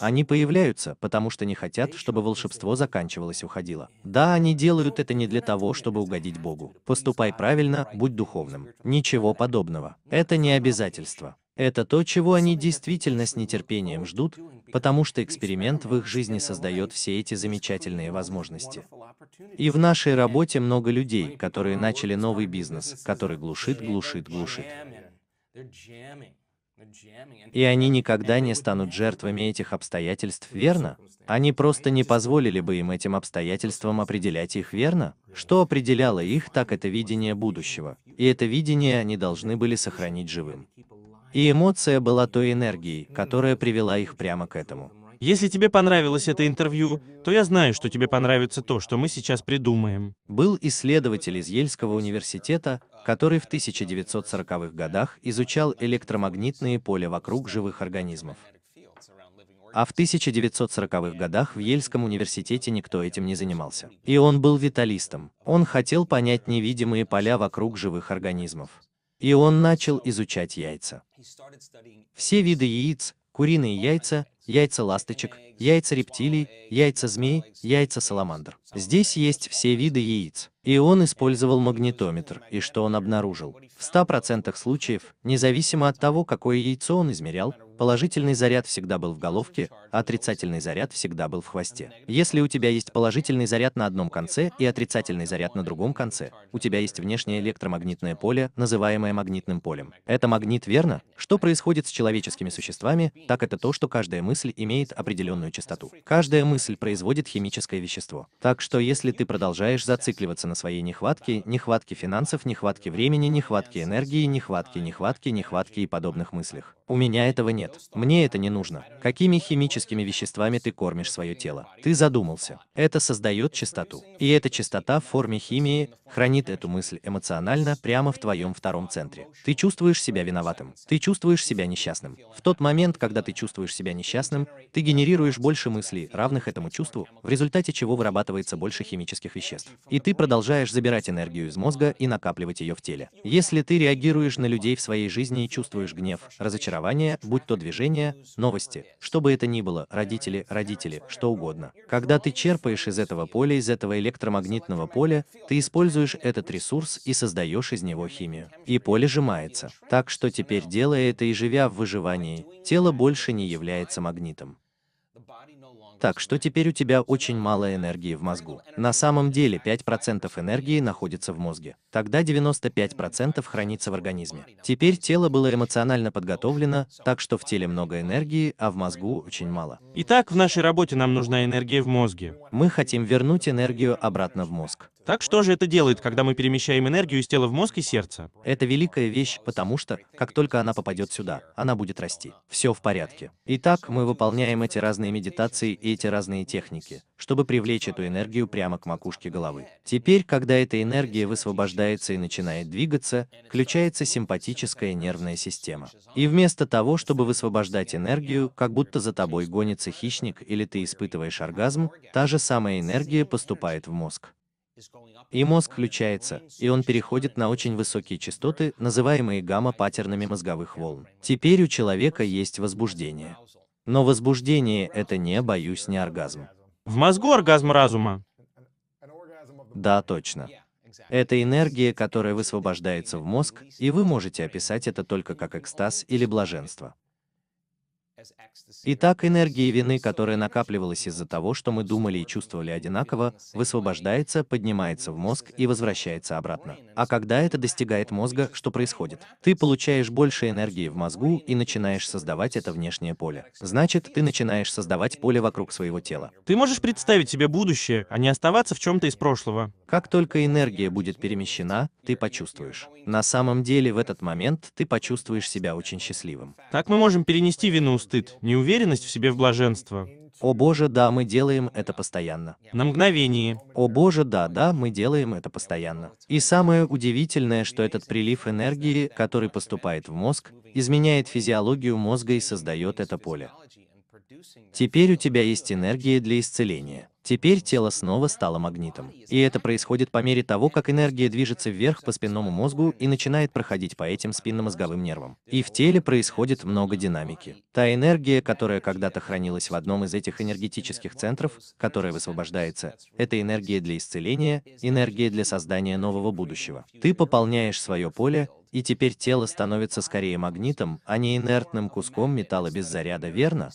Они появляются, потому что не хотят, чтобы волшебство заканчивалось уходило. Да, они делают это не для того, чтобы угодить Богу. Поступай правильно, будь духовным. Ничего подобного. Это не обязательство. Это то, чего они действительно с нетерпением ждут, потому что эксперимент в их жизни создает все эти замечательные возможности. И в нашей работе много людей, которые начали новый бизнес, который глушит, глушит, глушит. И они никогда не станут жертвами этих обстоятельств, верно? Они просто не позволили бы им этим обстоятельствам определять их, верно? Что определяло их, так это видение будущего. И это видение они должны были сохранить живым. И эмоция была той энергией, которая привела их прямо к этому. Если тебе понравилось это интервью, то я знаю, что тебе понравится то, что мы сейчас придумаем. Был исследователь из Ельского университета, который в 1940-х годах изучал электромагнитные поля вокруг живых организмов. А в 1940-х годах в Ельском университете никто этим не занимался. И он был виталистом. Он хотел понять невидимые поля вокруг живых организмов. И он начал изучать яйца. Все виды яиц, куриные яйца, яйца ласточек, яйца рептилий, яйца змей, яйца саламандр. Здесь есть все виды яиц. И он использовал магнитометр, и что он обнаружил? В 100% случаев, независимо от того, какое яйцо он измерял, Положительный заряд всегда был в головке, а отрицательный заряд всегда был в хвосте. Если у тебя есть положительный заряд на одном конце и отрицательный заряд на другом конце, у тебя есть внешнее электромагнитное поле, называемое магнитным полем. Это магнит, верно? Что происходит с человеческими существами, так это то, что каждая мысль имеет определенную частоту. Каждая мысль производит химическое вещество. Так что если ты продолжаешь зацикливаться на своей нехватке, нехватке финансов, нехватке времени, нехватке энергии, нехватке, нехватке, нехватке и подобных мыслях. У меня этого нет нет, мне это не нужно. Какими химическими веществами ты кормишь свое тело? Ты задумался. Это создает чистоту. И эта чистота в форме химии хранит эту мысль эмоционально прямо в твоем втором центре. Ты чувствуешь себя виноватым. Ты чувствуешь себя несчастным. В тот момент, когда ты чувствуешь себя несчастным, ты генерируешь больше мыслей, равных этому чувству, в результате чего вырабатывается больше химических веществ. И ты продолжаешь забирать энергию из мозга и накапливать ее в теле. Если ты реагируешь на людей в своей жизни и чувствуешь гнев, разочарование, будь то что движение, новости, что бы это ни было, родители, родители, что угодно. Когда ты черпаешь из этого поля, из этого электромагнитного поля, ты используешь этот ресурс и создаешь из него химию. И поле сжимается. Так что теперь делая это и живя в выживании, тело больше не является магнитом. Так что теперь у тебя очень мало энергии в мозгу. На самом деле 5% энергии находится в мозге. Тогда 95% хранится в организме. Теперь тело было эмоционально подготовлено, так что в теле много энергии, а в мозгу очень мало. Итак, в нашей работе нам нужна энергия в мозге. Мы хотим вернуть энергию обратно в мозг. Так что же это делает, когда мы перемещаем энергию из тела в мозг и сердце? Это великая вещь, потому что, как только она попадет сюда, она будет расти. Все в порядке. Итак, мы выполняем эти разные медитации и эти разные техники, чтобы привлечь эту энергию прямо к макушке головы. Теперь, когда эта энергия высвобождается и начинает двигаться, включается симпатическая нервная система. И вместо того, чтобы высвобождать энергию, как будто за тобой гонится хищник или ты испытываешь оргазм, та же самая энергия поступает в мозг. И мозг включается, и он переходит на очень высокие частоты, называемые гамма-паттернами мозговых волн. Теперь у человека есть возбуждение. Но возбуждение — это не, боюсь, не оргазм. В мозгу оргазм разума. Да, точно. Это энергия, которая высвобождается в мозг, и вы можете описать это только как экстаз или блаженство. Итак, энергия вины, которая накапливалась из-за того, что мы думали и чувствовали одинаково, высвобождается, поднимается в мозг и возвращается обратно. А когда это достигает мозга, что происходит? Ты получаешь больше энергии в мозгу и начинаешь создавать это внешнее поле. Значит, ты начинаешь создавать поле вокруг своего тела. Ты можешь представить себе будущее, а не оставаться в чем-то из прошлого. Как только энергия будет перемещена, ты почувствуешь. На самом деле в этот момент ты почувствуешь себя очень счастливым. Так мы можем перенести вину с ты стыд, неуверенность в себе в блаженство. О боже, да, мы делаем это постоянно. На мгновение. О боже, да, да, мы делаем это постоянно. И самое удивительное, что этот прилив энергии, который поступает в мозг, изменяет физиологию мозга и создает это поле. Теперь у тебя есть энергия для исцеления. Теперь тело снова стало магнитом. И это происходит по мере того, как энергия движется вверх по спинному мозгу и начинает проходить по этим спинномозговым нервам. И в теле происходит много динамики. Та энергия, которая когда-то хранилась в одном из этих энергетических центров, которая высвобождается, это энергия для исцеления, энергия для создания нового будущего. Ты пополняешь свое поле, и теперь тело становится скорее магнитом, а не инертным куском металла без заряда, верно?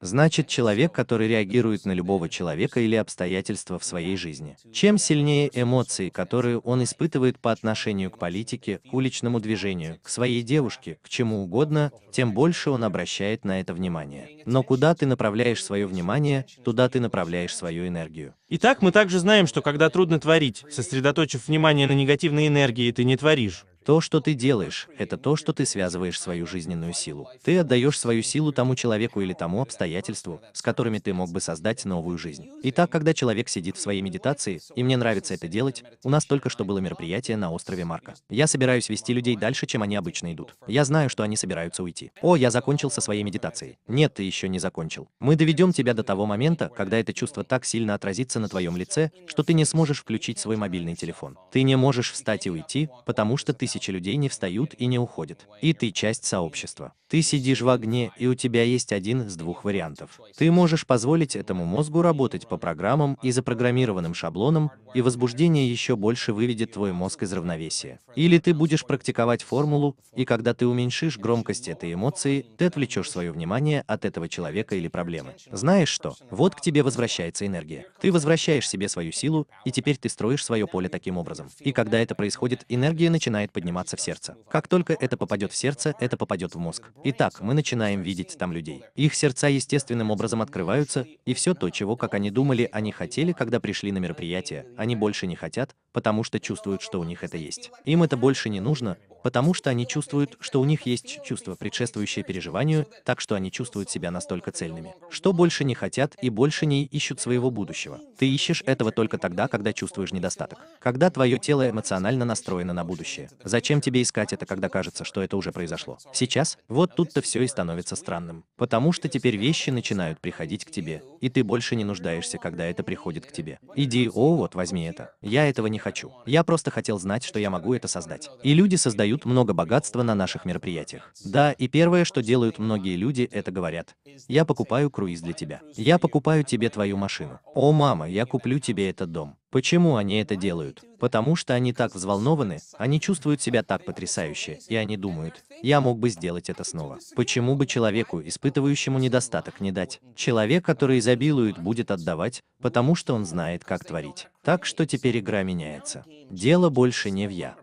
Значит, человек, который реагирует на любого человека или обстоятельства в своей жизни. Чем сильнее эмоции, которые он испытывает по отношению к политике, к уличному движению, к своей девушке, к чему угодно, тем больше он обращает на это внимание. Но куда ты направляешь свое внимание, туда ты направляешь свою энергию. Итак, мы также знаем, что когда трудно творить, сосредоточив внимание на негативной энергии, ты не творишь. То, что ты делаешь, это то, что ты связываешь свою жизненную силу. Ты отдаешь свою силу тому человеку или тому обстоятельству, с которыми ты мог бы создать новую жизнь. Итак, когда человек сидит в своей медитации, и мне нравится это делать, у нас только что было мероприятие на острове Марка. Я собираюсь вести людей дальше, чем они обычно идут. Я знаю, что они собираются уйти. О, я закончил со своей медитацией. Нет, ты еще не закончил. Мы доведем тебя до того момента, когда это чувство так сильно отразится на твоем лице, что ты не сможешь включить свой мобильный телефон. Ты не можешь встать и уйти, потому что ты сейчас тысячи людей не встают и не уходят. И ты часть сообщества. Ты сидишь в огне, и у тебя есть один из двух вариантов. Ты можешь позволить этому мозгу работать по программам и запрограммированным шаблонам, и возбуждение еще больше выведет твой мозг из равновесия. Или ты будешь практиковать формулу, и когда ты уменьшишь громкость этой эмоции, ты отвлечешь свое внимание от этого человека или проблемы. Знаешь что? Вот к тебе возвращается энергия. Ты возвращаешь себе свою силу, и теперь ты строишь свое поле таким образом. И когда это происходит, энергия начинает подниматься в сердце. Как только это попадет в сердце, это попадет в мозг. Итак, мы начинаем видеть там людей. Их сердца естественным образом открываются, и все то, чего, как они думали, они хотели, когда пришли на мероприятие, они больше не хотят, потому что чувствуют, что у них это есть. Им это больше не нужно, потому что они чувствуют, что у них есть чувство, предшествующее переживанию, так что они чувствуют себя настолько цельными, что больше не хотят и больше не ищут своего будущего. Ты ищешь этого только тогда, когда чувствуешь недостаток. Когда твое тело эмоционально настроено на будущее. Зачем тебе искать это, когда кажется, что это уже произошло? Сейчас? Вот тут-то все и становится странным. Потому что теперь вещи начинают приходить к тебе, и ты больше не нуждаешься, когда это приходит к тебе. Иди, о, вот возьми это. Я этого не не хочу. Я просто хотел знать, что я могу это создать. И люди создают много богатства на наших мероприятиях. Да, и первое, что делают многие люди, это говорят. Я покупаю круиз для тебя. Я покупаю тебе твою машину. О, мама, я куплю тебе этот дом. Почему они это делают? Потому что они так взволнованы, они чувствуют себя так потрясающе, и они думают, я мог бы сделать это снова. Почему бы человеку, испытывающему недостаток, не дать? Человек, который изобилует, будет отдавать, потому что он знает, как творить. Так что теперь игра меняется. Дело больше не в «я».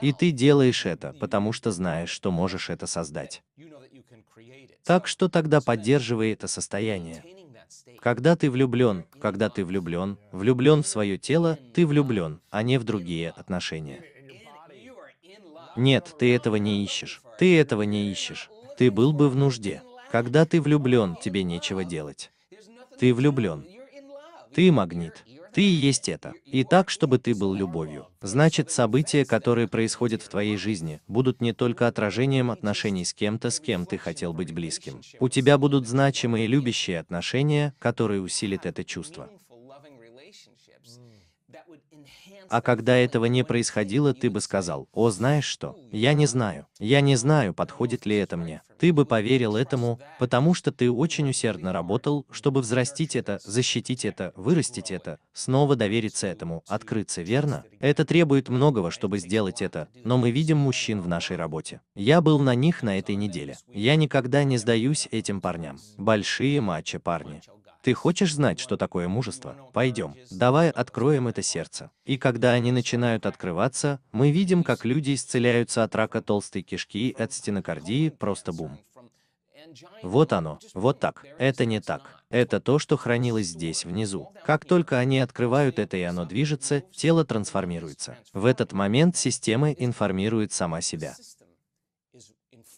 И ты делаешь это, потому что знаешь, что можешь это создать. Так что тогда поддерживай это состояние. Когда ты влюблен, когда ты влюблен, влюблен в свое тело, ты влюблен, а не в другие отношения. Нет, ты этого не ищешь. Ты этого не ищешь. Ты был бы в нужде. Когда ты влюблен, тебе нечего делать. Ты влюблен. Ты магнит. Ты и есть это. И так, чтобы ты был любовью. Значит, события, которые происходят в твоей жизни, будут не только отражением отношений с кем-то, с кем ты хотел быть близким. У тебя будут значимые любящие отношения, которые усилят это чувство. А когда этого не происходило, ты бы сказал, о, знаешь что, я не знаю, я не знаю, подходит ли это мне. Ты бы поверил этому, потому что ты очень усердно работал, чтобы взрастить это, защитить это, вырастить это, снова довериться этому, открыться, верно? Это требует многого, чтобы сделать это, но мы видим мужчин в нашей работе. Я был на них на этой неделе. Я никогда не сдаюсь этим парням. Большие матчи, парни. Ты хочешь знать, что такое мужество? Пойдем, давай откроем это сердце. И когда они начинают открываться, мы видим, как люди исцеляются от рака толстой кишки, от стенокардии, просто бум. Вот оно, вот так. Это не так. Это то, что хранилось здесь, внизу. Как только они открывают это и оно движется, тело трансформируется. В этот момент система информирует сама себя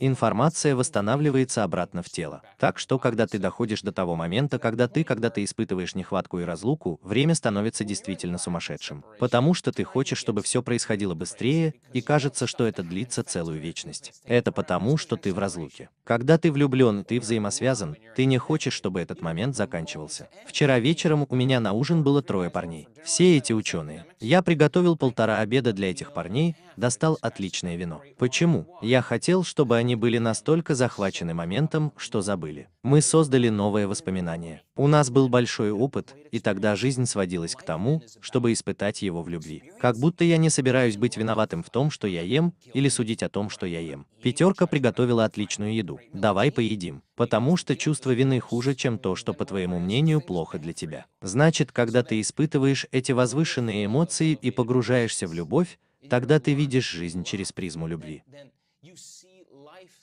информация восстанавливается обратно в тело. Так что, когда ты доходишь до того момента, когда ты когда ты испытываешь нехватку и разлуку, время становится действительно сумасшедшим. Потому что ты хочешь, чтобы все происходило быстрее, и кажется, что это длится целую вечность. Это потому, что ты в разлуке. Когда ты влюблен, ты взаимосвязан, ты не хочешь, чтобы этот момент заканчивался. Вчера вечером у меня на ужин было трое парней. Все эти ученые. Я приготовил полтора обеда для этих парней, достал отличное вино. Почему? Я хотел, чтобы они они были настолько захвачены моментом, что забыли. Мы создали новое воспоминание. У нас был большой опыт, и тогда жизнь сводилась к тому, чтобы испытать его в любви. Как будто я не собираюсь быть виноватым в том, что я ем, или судить о том, что я ем. Пятерка приготовила отличную еду. Давай поедим. Потому что чувство вины хуже, чем то, что, по твоему мнению, плохо для тебя. Значит, когда ты испытываешь эти возвышенные эмоции и погружаешься в любовь, тогда ты видишь жизнь через призму любви.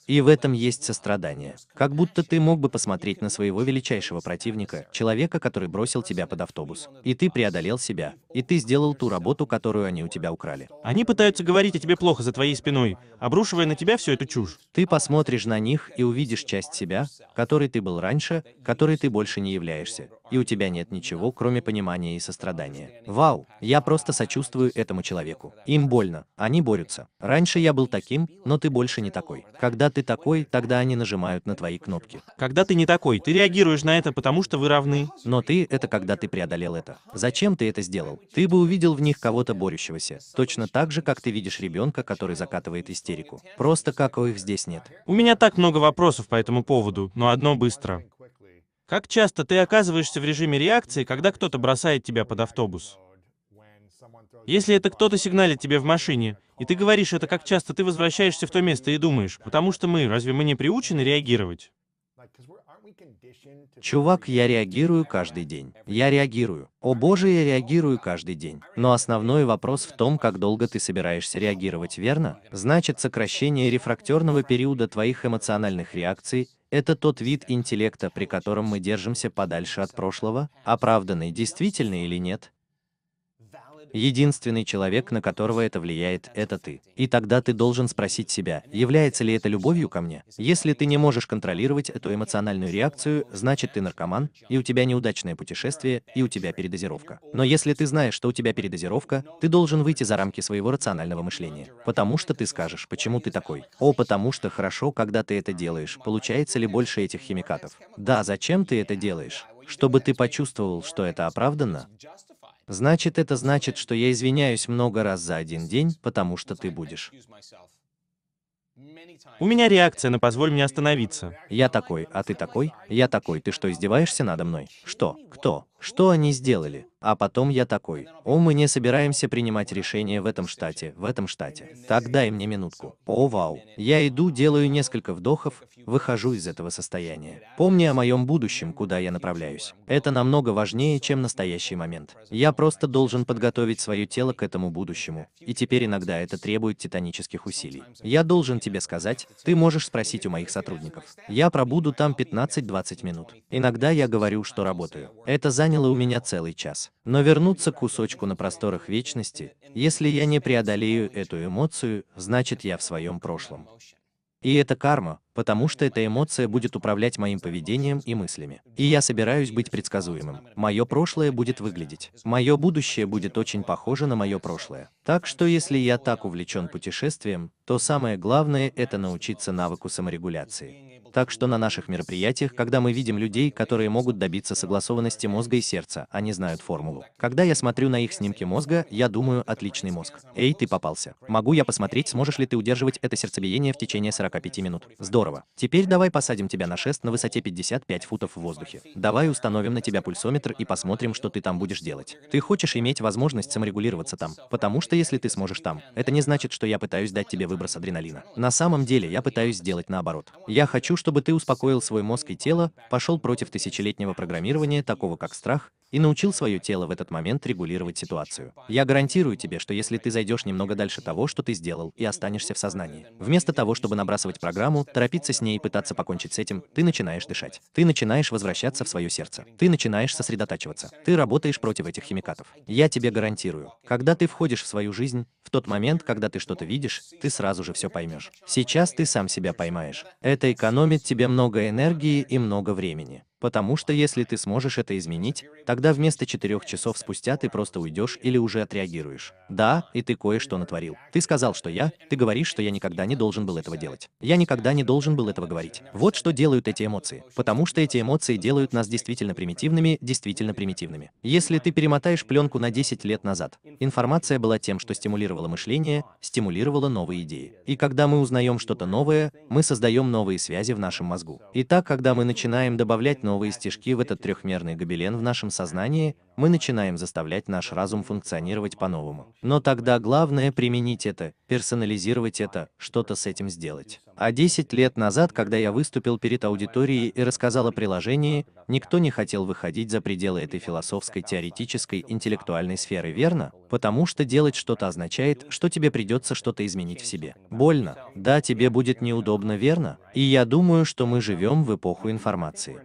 И в этом есть сострадание. Как будто ты мог бы посмотреть на своего величайшего противника, человека, который бросил тебя под автобус. И ты преодолел себя. И ты сделал ту работу, которую они у тебя украли. Они пытаются говорить о тебе плохо за твоей спиной, обрушивая на тебя всю эту чушь. Ты посмотришь на них и увидишь часть себя, которой ты был раньше, которой ты больше не являешься и у тебя нет ничего, кроме понимания и сострадания. Вау, я просто сочувствую этому человеку. Им больно, они борются. Раньше я был таким, но ты больше не такой. Когда ты такой, тогда они нажимают на твои кнопки. Когда ты не такой, ты реагируешь на это, потому что вы равны. Но ты — это когда ты преодолел это. Зачем ты это сделал? Ты бы увидел в них кого-то борющегося. Точно так же, как ты видишь ребенка, который закатывает истерику. Просто как их здесь нет. У меня так много вопросов по этому поводу, но одно быстро. Как часто ты оказываешься в режиме реакции, когда кто-то бросает тебя под автобус? Если это кто-то сигналит тебе в машине, и ты говоришь это, как часто ты возвращаешься в то место и думаешь, потому что мы, разве мы не приучены реагировать? Чувак, я реагирую каждый день. Я реагирую. О боже, я реагирую каждый день. Но основной вопрос в том, как долго ты собираешься реагировать, верно? Значит, сокращение рефрактерного периода твоих эмоциональных реакций это тот вид интеллекта, при котором мы держимся подальше от прошлого, оправданный действительно или нет, Единственный человек, на которого это влияет, это ты. И тогда ты должен спросить себя, является ли это любовью ко мне? Если ты не можешь контролировать эту эмоциональную реакцию, значит ты наркоман, и у тебя неудачное путешествие, и у тебя передозировка. Но если ты знаешь, что у тебя передозировка, ты должен выйти за рамки своего рационального мышления. Потому что ты скажешь, почему ты такой. О, потому что хорошо, когда ты это делаешь, получается ли больше этих химикатов? Да, зачем ты это делаешь? Чтобы ты почувствовал, что это оправданно? Значит, это значит, что я извиняюсь много раз за один день, потому что ты будешь. У меня реакция на «позволь мне остановиться». Я такой, а ты такой? Я такой, ты что, издеваешься надо мной? Что? Кто? Что они сделали? А потом я такой, о, мы не собираемся принимать решение в этом штате, в этом штате. Так дай мне минутку. О, вау. Я иду, делаю несколько вдохов, выхожу из этого состояния. Помни о моем будущем, куда я направляюсь. Это намного важнее, чем настоящий момент. Я просто должен подготовить свое тело к этому будущему, и теперь иногда это требует титанических усилий. Я должен тебе сказать, ты можешь спросить у моих сотрудников. Я пробуду там 15-20 минут. Иногда я говорю, что работаю. Это занято заняло у меня целый час. Но вернуться к кусочку на просторах вечности, если я не преодолею эту эмоцию, значит я в своем прошлом. И это карма, потому что эта эмоция будет управлять моим поведением и мыслями. И я собираюсь быть предсказуемым. Мое прошлое будет выглядеть. Мое будущее будет очень похоже на мое прошлое. Так что если я так увлечен путешествием, то самое главное – это научиться навыку саморегуляции. Так что на наших мероприятиях, когда мы видим людей, которые могут добиться согласованности мозга и сердца, они знают формулу. Когда я смотрю на их снимки мозга, я думаю, отличный мозг. Эй, ты попался. Могу я посмотреть, сможешь ли ты удерживать это сердцебиение в течение 45 минут? Здорово. Здорово. Теперь давай посадим тебя на шест на высоте 55 футов в воздухе. Давай установим на тебя пульсометр и посмотрим, что ты там будешь делать. Ты хочешь иметь возможность саморегулироваться там, потому что если ты сможешь там, это не значит, что я пытаюсь дать тебе выброс адреналина. На самом деле я пытаюсь сделать наоборот. Я хочу, чтобы ты успокоил свой мозг и тело, пошел против тысячелетнего программирования, такого как страх, и научил свое тело в этот момент регулировать ситуацию. Я гарантирую тебе, что если ты зайдешь немного дальше того, что ты сделал, и останешься в сознании, вместо того, чтобы набрасывать программу, торопиться с ней и пытаться покончить с этим, ты начинаешь дышать. Ты начинаешь возвращаться в свое сердце. Ты начинаешь сосредотачиваться. Ты работаешь против этих химикатов. Я тебе гарантирую, когда ты входишь в свою жизнь, в тот момент, когда ты что-то видишь, ты сразу же все поймешь. Сейчас ты сам себя поймаешь. Это экономит тебе много энергии и много времени. Потому что если ты сможешь это изменить, тогда вместо четырех часов спустя ты просто уйдешь или уже отреагируешь. Да, и ты кое-что натворил. Ты сказал, что я, ты говоришь, что я никогда не должен был этого делать. Я никогда не должен был этого говорить. Вот что делают эти эмоции. Потому что эти эмоции делают нас действительно примитивными, действительно примитивными. Если ты перемотаешь пленку на 10 лет назад, информация была тем, что стимулировала мышление, стимулировала новые идеи. И когда мы узнаем что-то новое, мы создаем новые связи в нашем мозгу. И так, когда мы начинаем добавлять новые стежки в этот трехмерный гобелен в нашем сознании, мы начинаем заставлять наш разум функционировать по-новому. Но тогда главное применить это, персонализировать это, что-то с этим сделать. А 10 лет назад, когда я выступил перед аудиторией и рассказал о приложении, никто не хотел выходить за пределы этой философской, теоретической, интеллектуальной сферы, верно? Потому что делать что-то означает, что тебе придется что-то изменить в себе. Больно. Да, тебе будет неудобно, верно? И я думаю, что мы живем в эпоху информации.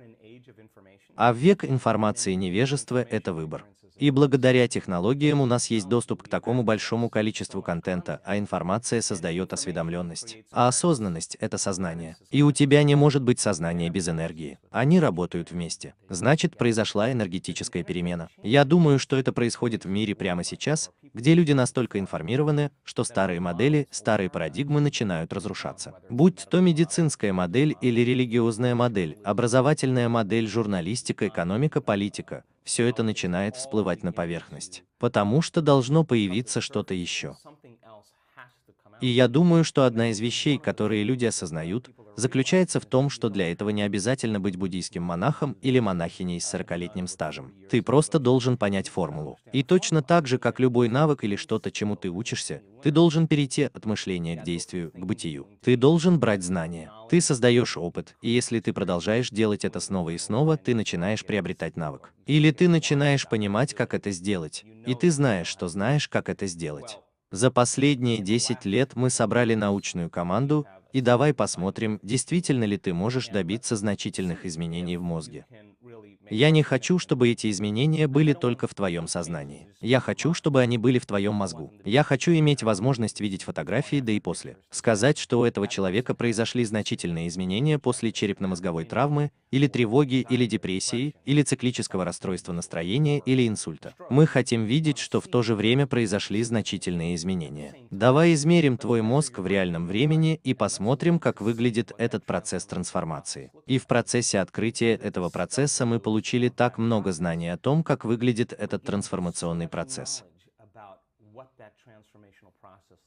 А в век информации невежества – это выбор. И благодаря технологиям у нас есть доступ к такому большому количеству контента, а информация создает осведомленность. А осознанность – это сознание. И у тебя не может быть сознания без энергии. Они работают вместе. Значит, произошла энергетическая перемена. Я думаю, что это происходит в мире прямо сейчас, где люди настолько информированы, что старые модели, старые парадигмы начинают разрушаться. Будь то медицинская модель или религиозная модель, образовательная модель, журналистика, экономика, политика – все это начинает всплывать на поверхность. Потому что должно появиться что-то еще. И я думаю, что одна из вещей, которые люди осознают, заключается в том, что для этого не обязательно быть буддийским монахом или монахиней с 40-летним стажем. Ты просто должен понять формулу. И точно так же, как любой навык или что-то, чему ты учишься, ты должен перейти от мышления к действию, к бытию. Ты должен брать знания. Ты создаешь опыт, и если ты продолжаешь делать это снова и снова, ты начинаешь приобретать навык. Или ты начинаешь понимать, как это сделать, и ты знаешь, что знаешь, как это сделать. За последние 10 лет мы собрали научную команду, и давай посмотрим, действительно ли ты можешь добиться значительных изменений в мозге. Я не хочу, чтобы эти изменения были только в твоем сознании. Я хочу, чтобы они были в твоем мозгу. Я хочу иметь возможность видеть фотографии до и после. Сказать, что у этого человека произошли значительные изменения после черепно-мозговой травмы, или тревоги, или депрессии, или циклического расстройства настроения, или инсульта. Мы хотим видеть, что в то же время произошли значительные изменения. Давай измерим твой мозг в реальном времени и посмотрим, как выглядит этот процесс трансформации. И в процессе открытия этого процесса процесса мы получили так много знаний о том, как выглядит этот трансформационный процесс.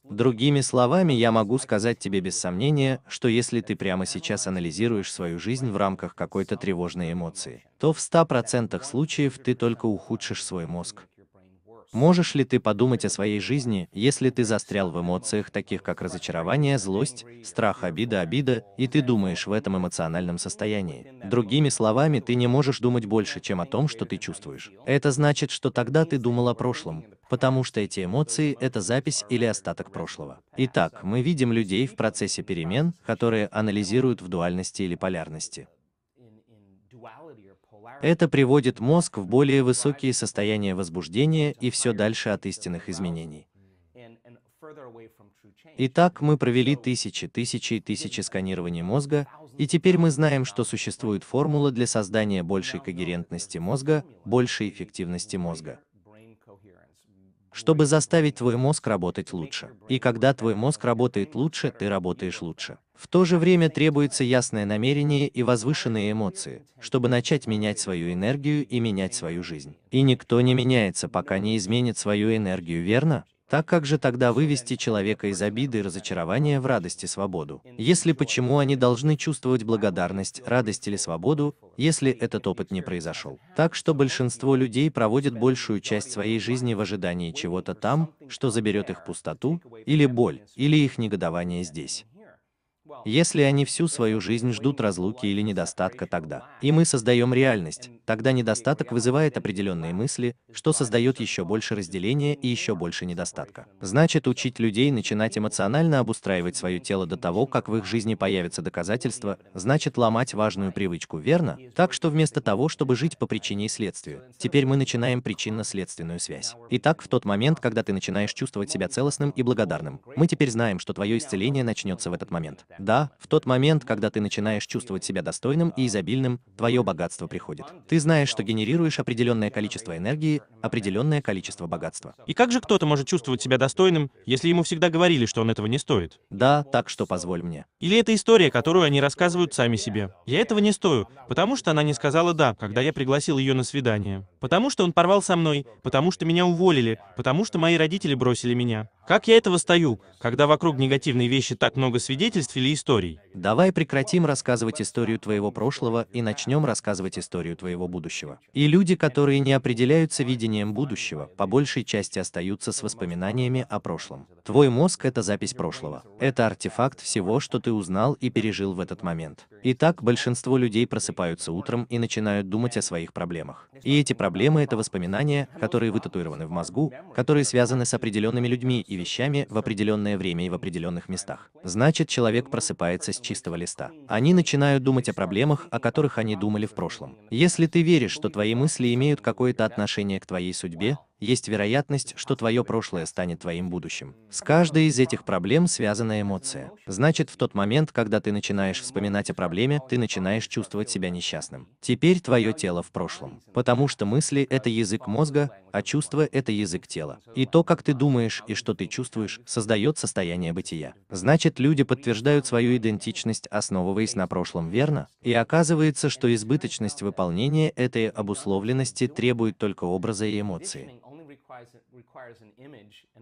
Другими словами, я могу сказать тебе без сомнения, что если ты прямо сейчас анализируешь свою жизнь в рамках какой-то тревожной эмоции, то в 100% случаев ты только ухудшишь свой мозг. Можешь ли ты подумать о своей жизни, если ты застрял в эмоциях, таких как разочарование, злость, страх, обида, обида, и ты думаешь в этом эмоциональном состоянии? Другими словами, ты не можешь думать больше, чем о том, что ты чувствуешь. Это значит, что тогда ты думал о прошлом, потому что эти эмоции – это запись или остаток прошлого. Итак, мы видим людей в процессе перемен, которые анализируют в дуальности или полярности. Это приводит мозг в более высокие состояния возбуждения и все дальше от истинных изменений. Итак, мы провели тысячи, тысячи и тысячи сканирований мозга, и теперь мы знаем, что существует формула для создания большей когерентности мозга, большей эффективности мозга. Чтобы заставить твой мозг работать лучше. И когда твой мозг работает лучше, ты работаешь лучше. В то же время требуется ясное намерение и возвышенные эмоции, чтобы начать менять свою энергию и менять свою жизнь. И никто не меняется, пока не изменит свою энергию, верно? Так как же тогда вывести человека из обиды и разочарования в радость и свободу? Если почему они должны чувствовать благодарность, радость или свободу, если этот опыт не произошел? Так что большинство людей проводит большую часть своей жизни в ожидании чего-то там, что заберет их пустоту, или боль, или их негодование здесь. Если они всю свою жизнь ждут разлуки или недостатка тогда, и мы создаем реальность, тогда недостаток вызывает определенные мысли, что создает еще больше разделения и еще больше недостатка. Значит, учить людей начинать эмоционально обустраивать свое тело до того, как в их жизни появятся доказательства, значит ломать важную привычку, верно? Так что вместо того, чтобы жить по причине и следствию, теперь мы начинаем причинно-следственную связь. Итак, в тот момент, когда ты начинаешь чувствовать себя целостным и благодарным, мы теперь знаем, что твое исцеление начнется в этот момент. Да, да, в тот момент, когда ты начинаешь чувствовать себя достойным и изобильным, твое богатство приходит. Ты знаешь, что генерируешь определенное количество энергии, определенное количество богатства. И как же кто-то может чувствовать себя достойным, если ему всегда говорили, что он этого не стоит? Да, так что позволь мне. Или это история, которую они рассказывают сами себе. Я этого не стою, потому что она не сказала «да», когда я пригласил ее на свидание. Потому что он порвал со мной, потому что меня уволили, потому что мои родители бросили меня. Как я этого стою, когда вокруг негативной вещи так много свидетельств или историй. Давай прекратим рассказывать историю твоего прошлого и начнем рассказывать историю твоего будущего. И люди, которые не определяются видением будущего, по большей части остаются с воспоминаниями о прошлом. Твой мозг – это запись прошлого. Это артефакт всего, что ты узнал и пережил в этот момент. Итак, большинство людей просыпаются утром и начинают думать о своих проблемах. И эти проблемы – это воспоминания, которые вытатуированы в мозгу, которые связаны с определенными людьми и вещами в определенное время и в определенных местах. Значит, человек просыпается с чистого листа. Они начинают думать о проблемах, о которых они думали в прошлом. Если ты веришь, что твои мысли имеют какое-то отношение к твоей судьбе, есть вероятность, что твое прошлое станет твоим будущим. С каждой из этих проблем связана эмоция. Значит, в тот момент, когда ты начинаешь вспоминать о проблеме, ты начинаешь чувствовать себя несчастным. Теперь твое тело в прошлом. Потому что мысли – это язык мозга, а чувства это язык тела. И то, как ты думаешь и что ты чувствуешь, создает состояние бытия. Значит, люди подтверждают свою идентичность, основываясь на прошлом, верно? И оказывается, что избыточность выполнения этой обусловленности требует только образа и эмоции.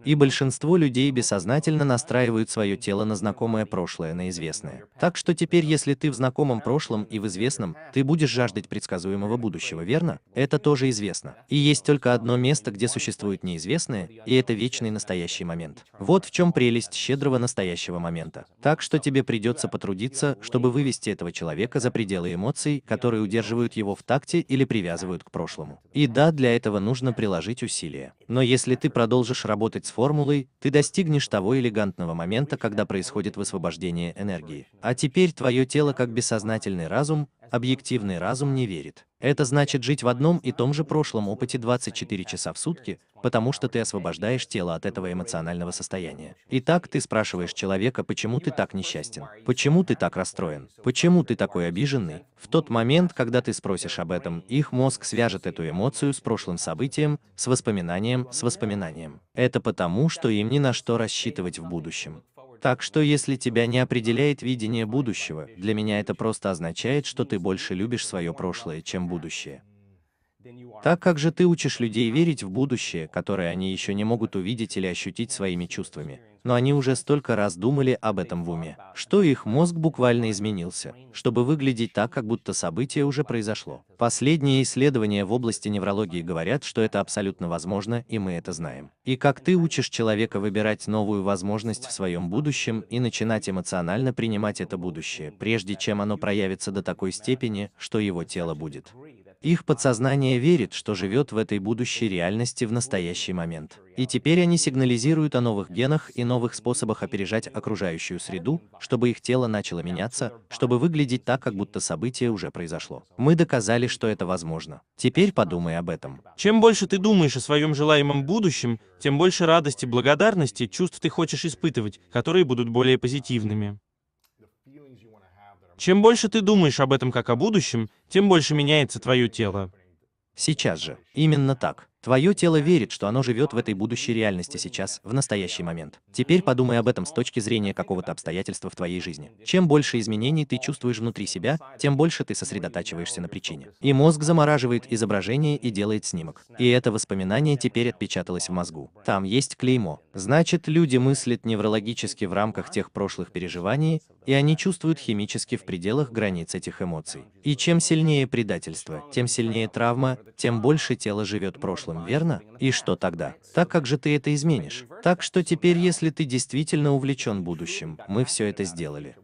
И большинство людей бессознательно настраивают свое тело на знакомое прошлое, на известное. Так что теперь, если ты в знакомом прошлом и в известном, ты будешь жаждать предсказуемого будущего, верно? Это тоже известно. И есть только одно место, где существует неизвестное, и это вечный настоящий момент. Вот в чем прелесть щедрого настоящего момента. Так что тебе придется потрудиться, чтобы вывести этого человека за пределы эмоций, которые удерживают его в такте или привязывают к прошлому. И да, для этого нужно приложить усилия. Но если ты продолжишь работать с формулой, ты достигнешь того элегантного момента, когда происходит высвобождение энергии. А теперь твое тело как бессознательный разум, объективный разум не верит. Это значит жить в одном и том же прошлом опыте 24 часа в сутки, потому что ты освобождаешь тело от этого эмоционального состояния. Итак, ты спрашиваешь человека, почему ты так несчастен, почему ты так расстроен, почему ты такой обиженный. В тот момент, когда ты спросишь об этом, их мозг свяжет эту эмоцию с прошлым событием, с воспоминанием, с воспоминанием. Это потому, что им ни на что рассчитывать в будущем. Так что если тебя не определяет видение будущего, для меня это просто означает, что ты больше любишь свое прошлое, чем будущее. Так как же ты учишь людей верить в будущее, которое они еще не могут увидеть или ощутить своими чувствами, но они уже столько раз думали об этом в уме, что их мозг буквально изменился, чтобы выглядеть так, как будто событие уже произошло. Последние исследования в области неврологии говорят, что это абсолютно возможно, и мы это знаем. И как ты учишь человека выбирать новую возможность в своем будущем и начинать эмоционально принимать это будущее, прежде чем оно проявится до такой степени, что его тело будет их подсознание верит, что живет в этой будущей реальности в настоящий момент. И теперь они сигнализируют о новых генах и новых способах опережать окружающую среду, чтобы их тело начало меняться, чтобы выглядеть так, как будто событие уже произошло. Мы доказали, что это возможно. Теперь подумай об этом. Чем больше ты думаешь о своем желаемом будущем, тем больше радости, благодарности, чувств ты хочешь испытывать, которые будут более позитивными. Чем больше ты думаешь об этом как о будущем, тем больше меняется твое тело. Сейчас же. Именно так. Твое тело верит, что оно живет в этой будущей реальности сейчас, в настоящий момент. Теперь подумай об этом с точки зрения какого-то обстоятельства в твоей жизни. Чем больше изменений ты чувствуешь внутри себя, тем больше ты сосредотачиваешься на причине. И мозг замораживает изображение и делает снимок. И это воспоминание теперь отпечаталось в мозгу. Там есть клеймо. Значит, люди мыслят неврологически в рамках тех прошлых переживаний, и они чувствуют химически в пределах границ этих эмоций. И чем сильнее предательство, тем сильнее травма, тем больше тело живет прошлым, верно? И что тогда? Так как же ты это изменишь? Так что теперь, если ты действительно увлечен будущим, мы все это сделали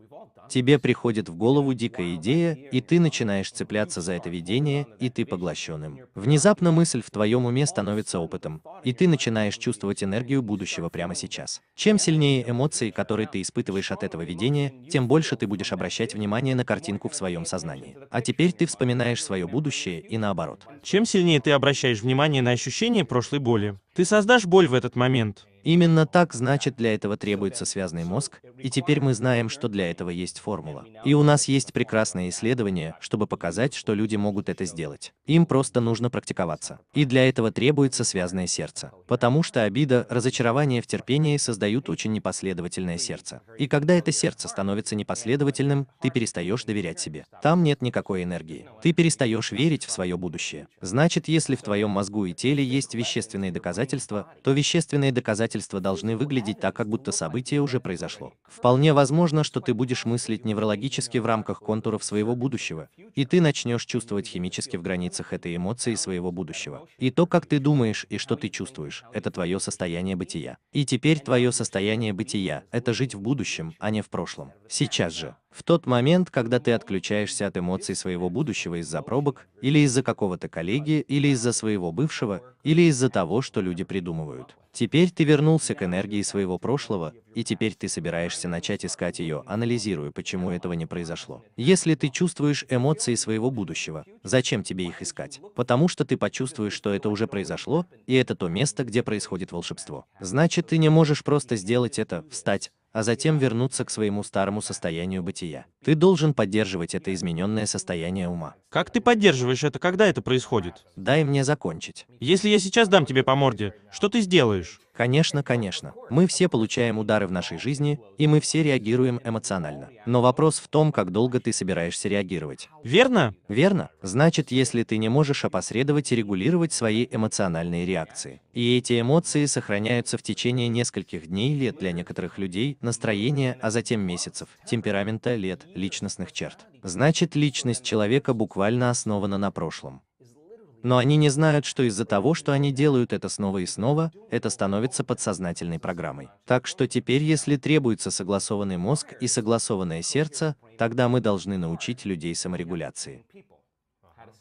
тебе приходит в голову дикая идея, и ты начинаешь цепляться за это видение, и ты поглощен им. Внезапно мысль в твоем уме становится опытом, и ты начинаешь чувствовать энергию будущего прямо сейчас. Чем сильнее эмоции, которые ты испытываешь от этого видения, тем больше ты будешь обращать внимание на картинку в своем сознании. А теперь ты вспоминаешь свое будущее и наоборот. Чем сильнее ты обращаешь внимание на ощущение прошлой боли, ты создашь боль в этот момент. Именно так, значит, для этого требуется связанный мозг, и теперь мы знаем, что для этого есть формула. И у нас есть прекрасное исследование, чтобы показать, что люди могут это сделать. Им просто нужно практиковаться. И для этого требуется связанное сердце. Потому что обида, разочарование в терпении создают очень непоследовательное сердце. И когда это сердце становится непоследовательным, ты перестаешь доверять себе. Там нет никакой энергии. Ты перестаешь верить в свое будущее. Значит, если в твоем мозгу и теле есть вещественные доказательства, то вещественные доказательства обстоятельства должны выглядеть так, как будто событие уже произошло. Вполне возможно, что ты будешь мыслить неврологически в рамках контуров своего будущего, и ты начнешь чувствовать химически в границах этой эмоции своего будущего. И то, как ты думаешь и что ты чувствуешь, это твое состояние бытия. И теперь твое состояние бытия – это жить в будущем, а не в прошлом. Сейчас же. В тот момент, когда ты отключаешься от эмоций своего будущего из-за пробок, или из-за какого-то коллеги, или из-за своего бывшего, или из-за того, что люди придумывают. Теперь ты вернулся к энергии своего прошлого, и теперь ты собираешься начать искать ее, анализируя, почему этого не произошло. Если ты чувствуешь эмоции своего будущего, зачем тебе их искать? Потому что ты почувствуешь, что это уже произошло, и это то место, где происходит волшебство. Значит, ты не можешь просто сделать это, встать, а затем вернуться к своему старому состоянию бытия. Ты должен поддерживать это измененное состояние ума. Как ты поддерживаешь это, когда это происходит? Дай мне закончить. Если я сейчас дам тебе по морде, что ты сделаешь? Конечно, конечно. Мы все получаем удары в нашей жизни, и мы все реагируем эмоционально. Но вопрос в том, как долго ты собираешься реагировать. Верно? Верно. Значит, если ты не можешь опосредовать и регулировать свои эмоциональные реакции, и эти эмоции сохраняются в течение нескольких дней лет для некоторых людей, настроения, а затем месяцев, темперамента лет, личностных черт. Значит, личность человека буквально основана на прошлом. Но они не знают, что из-за того, что они делают это снова и снова, это становится подсознательной программой. Так что теперь, если требуется согласованный мозг и согласованное сердце, тогда мы должны научить людей саморегуляции.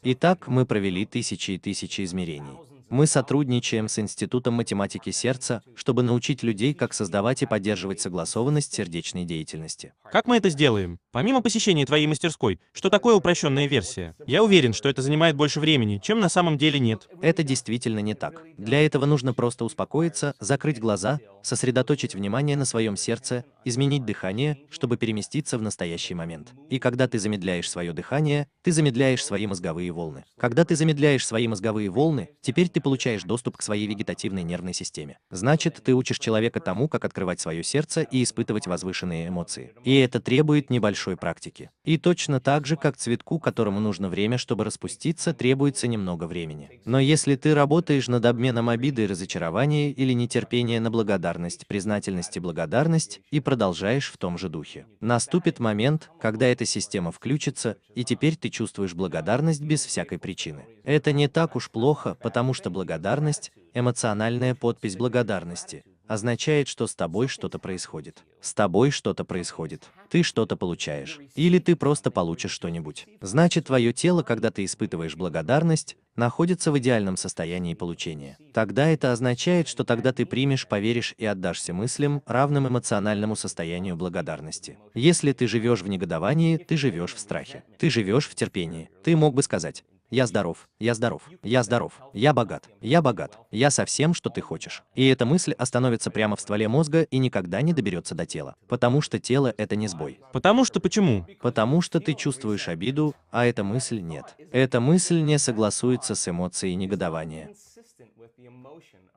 Итак, мы провели тысячи и тысячи измерений. Мы сотрудничаем с Институтом математики сердца, чтобы научить людей, как создавать и поддерживать согласованность сердечной деятельности. Как мы это сделаем? Помимо посещения твоей мастерской, что такое упрощенная версия? Я уверен, что это занимает больше времени, чем на самом деле нет. Это действительно не так. Для этого нужно просто успокоиться, закрыть глаза, сосредоточить внимание на своем сердце, изменить дыхание, чтобы переместиться в настоящий момент. И когда ты замедляешь свое дыхание, ты замедляешь свои мозговые волны. Когда ты замедляешь свои мозговые волны, теперь ты получаешь доступ к своей вегетативной нервной системе. Значит, ты учишь человека тому, как открывать свое сердце и испытывать возвышенные эмоции. И это требует небольшого большой практики. И точно так же, как цветку, которому нужно время, чтобы распуститься, требуется немного времени. Но если ты работаешь над обменом обиды и разочарования или нетерпения на благодарность, признательность и благодарность, и продолжаешь в том же духе. Наступит момент, когда эта система включится, и теперь ты чувствуешь благодарность без всякой причины. Это не так уж плохо, потому что благодарность – эмоциональная подпись благодарности – означает, что с тобой что-то происходит. С тобой что-то происходит. Ты что-то получаешь. Или ты просто получишь что-нибудь. Значит, твое тело, когда ты испытываешь благодарность, находится в идеальном состоянии получения. Тогда это означает, что тогда ты примешь, поверишь и отдашься мыслям, равным эмоциональному состоянию благодарности. Если ты живешь в негодовании, ты живешь в страхе. Ты живешь в терпении. Ты мог бы сказать, я здоров, я здоров, я здоров, я богат, я богат, я совсем что ты хочешь. И эта мысль остановится прямо в стволе мозга и никогда не доберется до тела. Потому что тело — это не сбой. Потому что почему? Потому что ты чувствуешь обиду, а эта мысль нет. Эта мысль не согласуется с эмоцией негодования.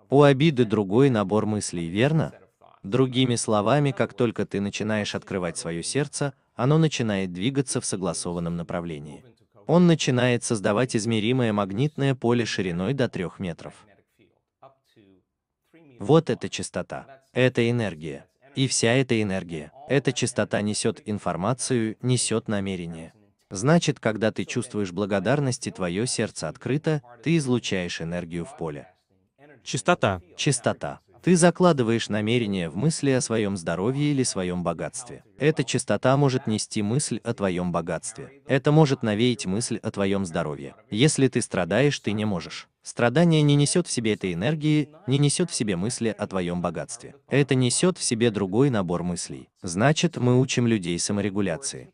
У обиды другой набор мыслей, верно? Другими словами, как только ты начинаешь открывать свое сердце, оно начинает двигаться в согласованном направлении он начинает создавать измеримое магнитное поле шириной до 3 метров. Вот эта частота. Это энергия. И вся эта энергия, эта частота несет информацию, несет намерение. Значит, когда ты чувствуешь благодарность и твое сердце открыто, ты излучаешь энергию в поле. Чистота. Чистота. Ты закладываешь намерение в мысли о своем здоровье или своем богатстве. Эта частота может нести мысль о твоем богатстве. Это может навеять мысль о твоем здоровье. Если ты страдаешь, ты не можешь. Страдание не несет в себе этой энергии, не несет в себе мысли о твоем богатстве. Это несет в себе другой набор мыслей. Значит, мы учим людей саморегуляции.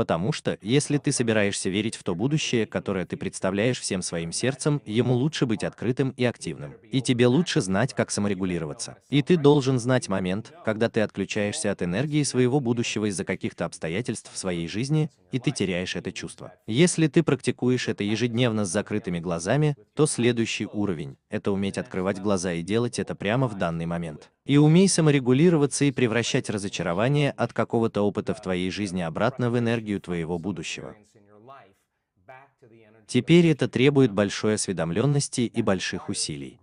Потому что, если ты собираешься верить в то будущее, которое ты представляешь всем своим сердцем, ему лучше быть открытым и активным. И тебе лучше знать, как саморегулироваться. И ты должен знать момент, когда ты отключаешься от энергии своего будущего из-за каких-то обстоятельств в своей жизни, и ты теряешь это чувство. Если ты практикуешь это ежедневно с закрытыми глазами, то следующий уровень – это уметь открывать глаза и делать это прямо в данный момент. И умей саморегулироваться и превращать разочарование от какого-то опыта в твоей жизни обратно в энергию твоего будущего. Теперь это требует большой осведомленности и больших усилий.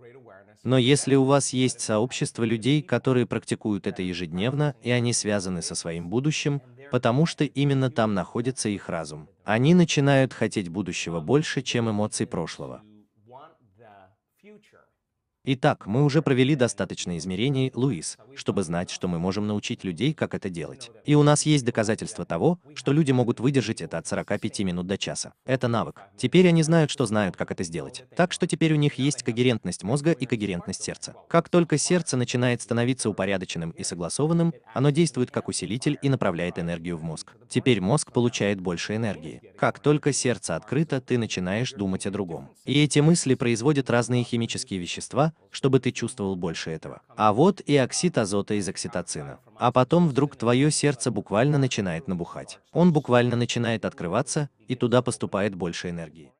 Но если у вас есть сообщество людей, которые практикуют это ежедневно, и они связаны со своим будущим, потому что именно там находится их разум, они начинают хотеть будущего больше, чем эмоций прошлого. Итак, мы уже провели достаточно измерений, Луис, чтобы знать, что мы можем научить людей, как это делать. И у нас есть доказательства того, что люди могут выдержать это от 45 минут до часа. Это навык. Теперь они знают, что знают, как это сделать. Так что теперь у них есть когерентность мозга и когерентность сердца. Как только сердце начинает становиться упорядоченным и согласованным, оно действует как усилитель и направляет энергию в мозг. Теперь мозг получает больше энергии. Как только сердце открыто, ты начинаешь думать о другом. И эти мысли производят разные химические вещества, чтобы ты чувствовал больше этого. А вот и оксид азота из окситоцина. А потом вдруг твое сердце буквально начинает набухать. Он буквально начинает открываться, и туда поступает больше энергии.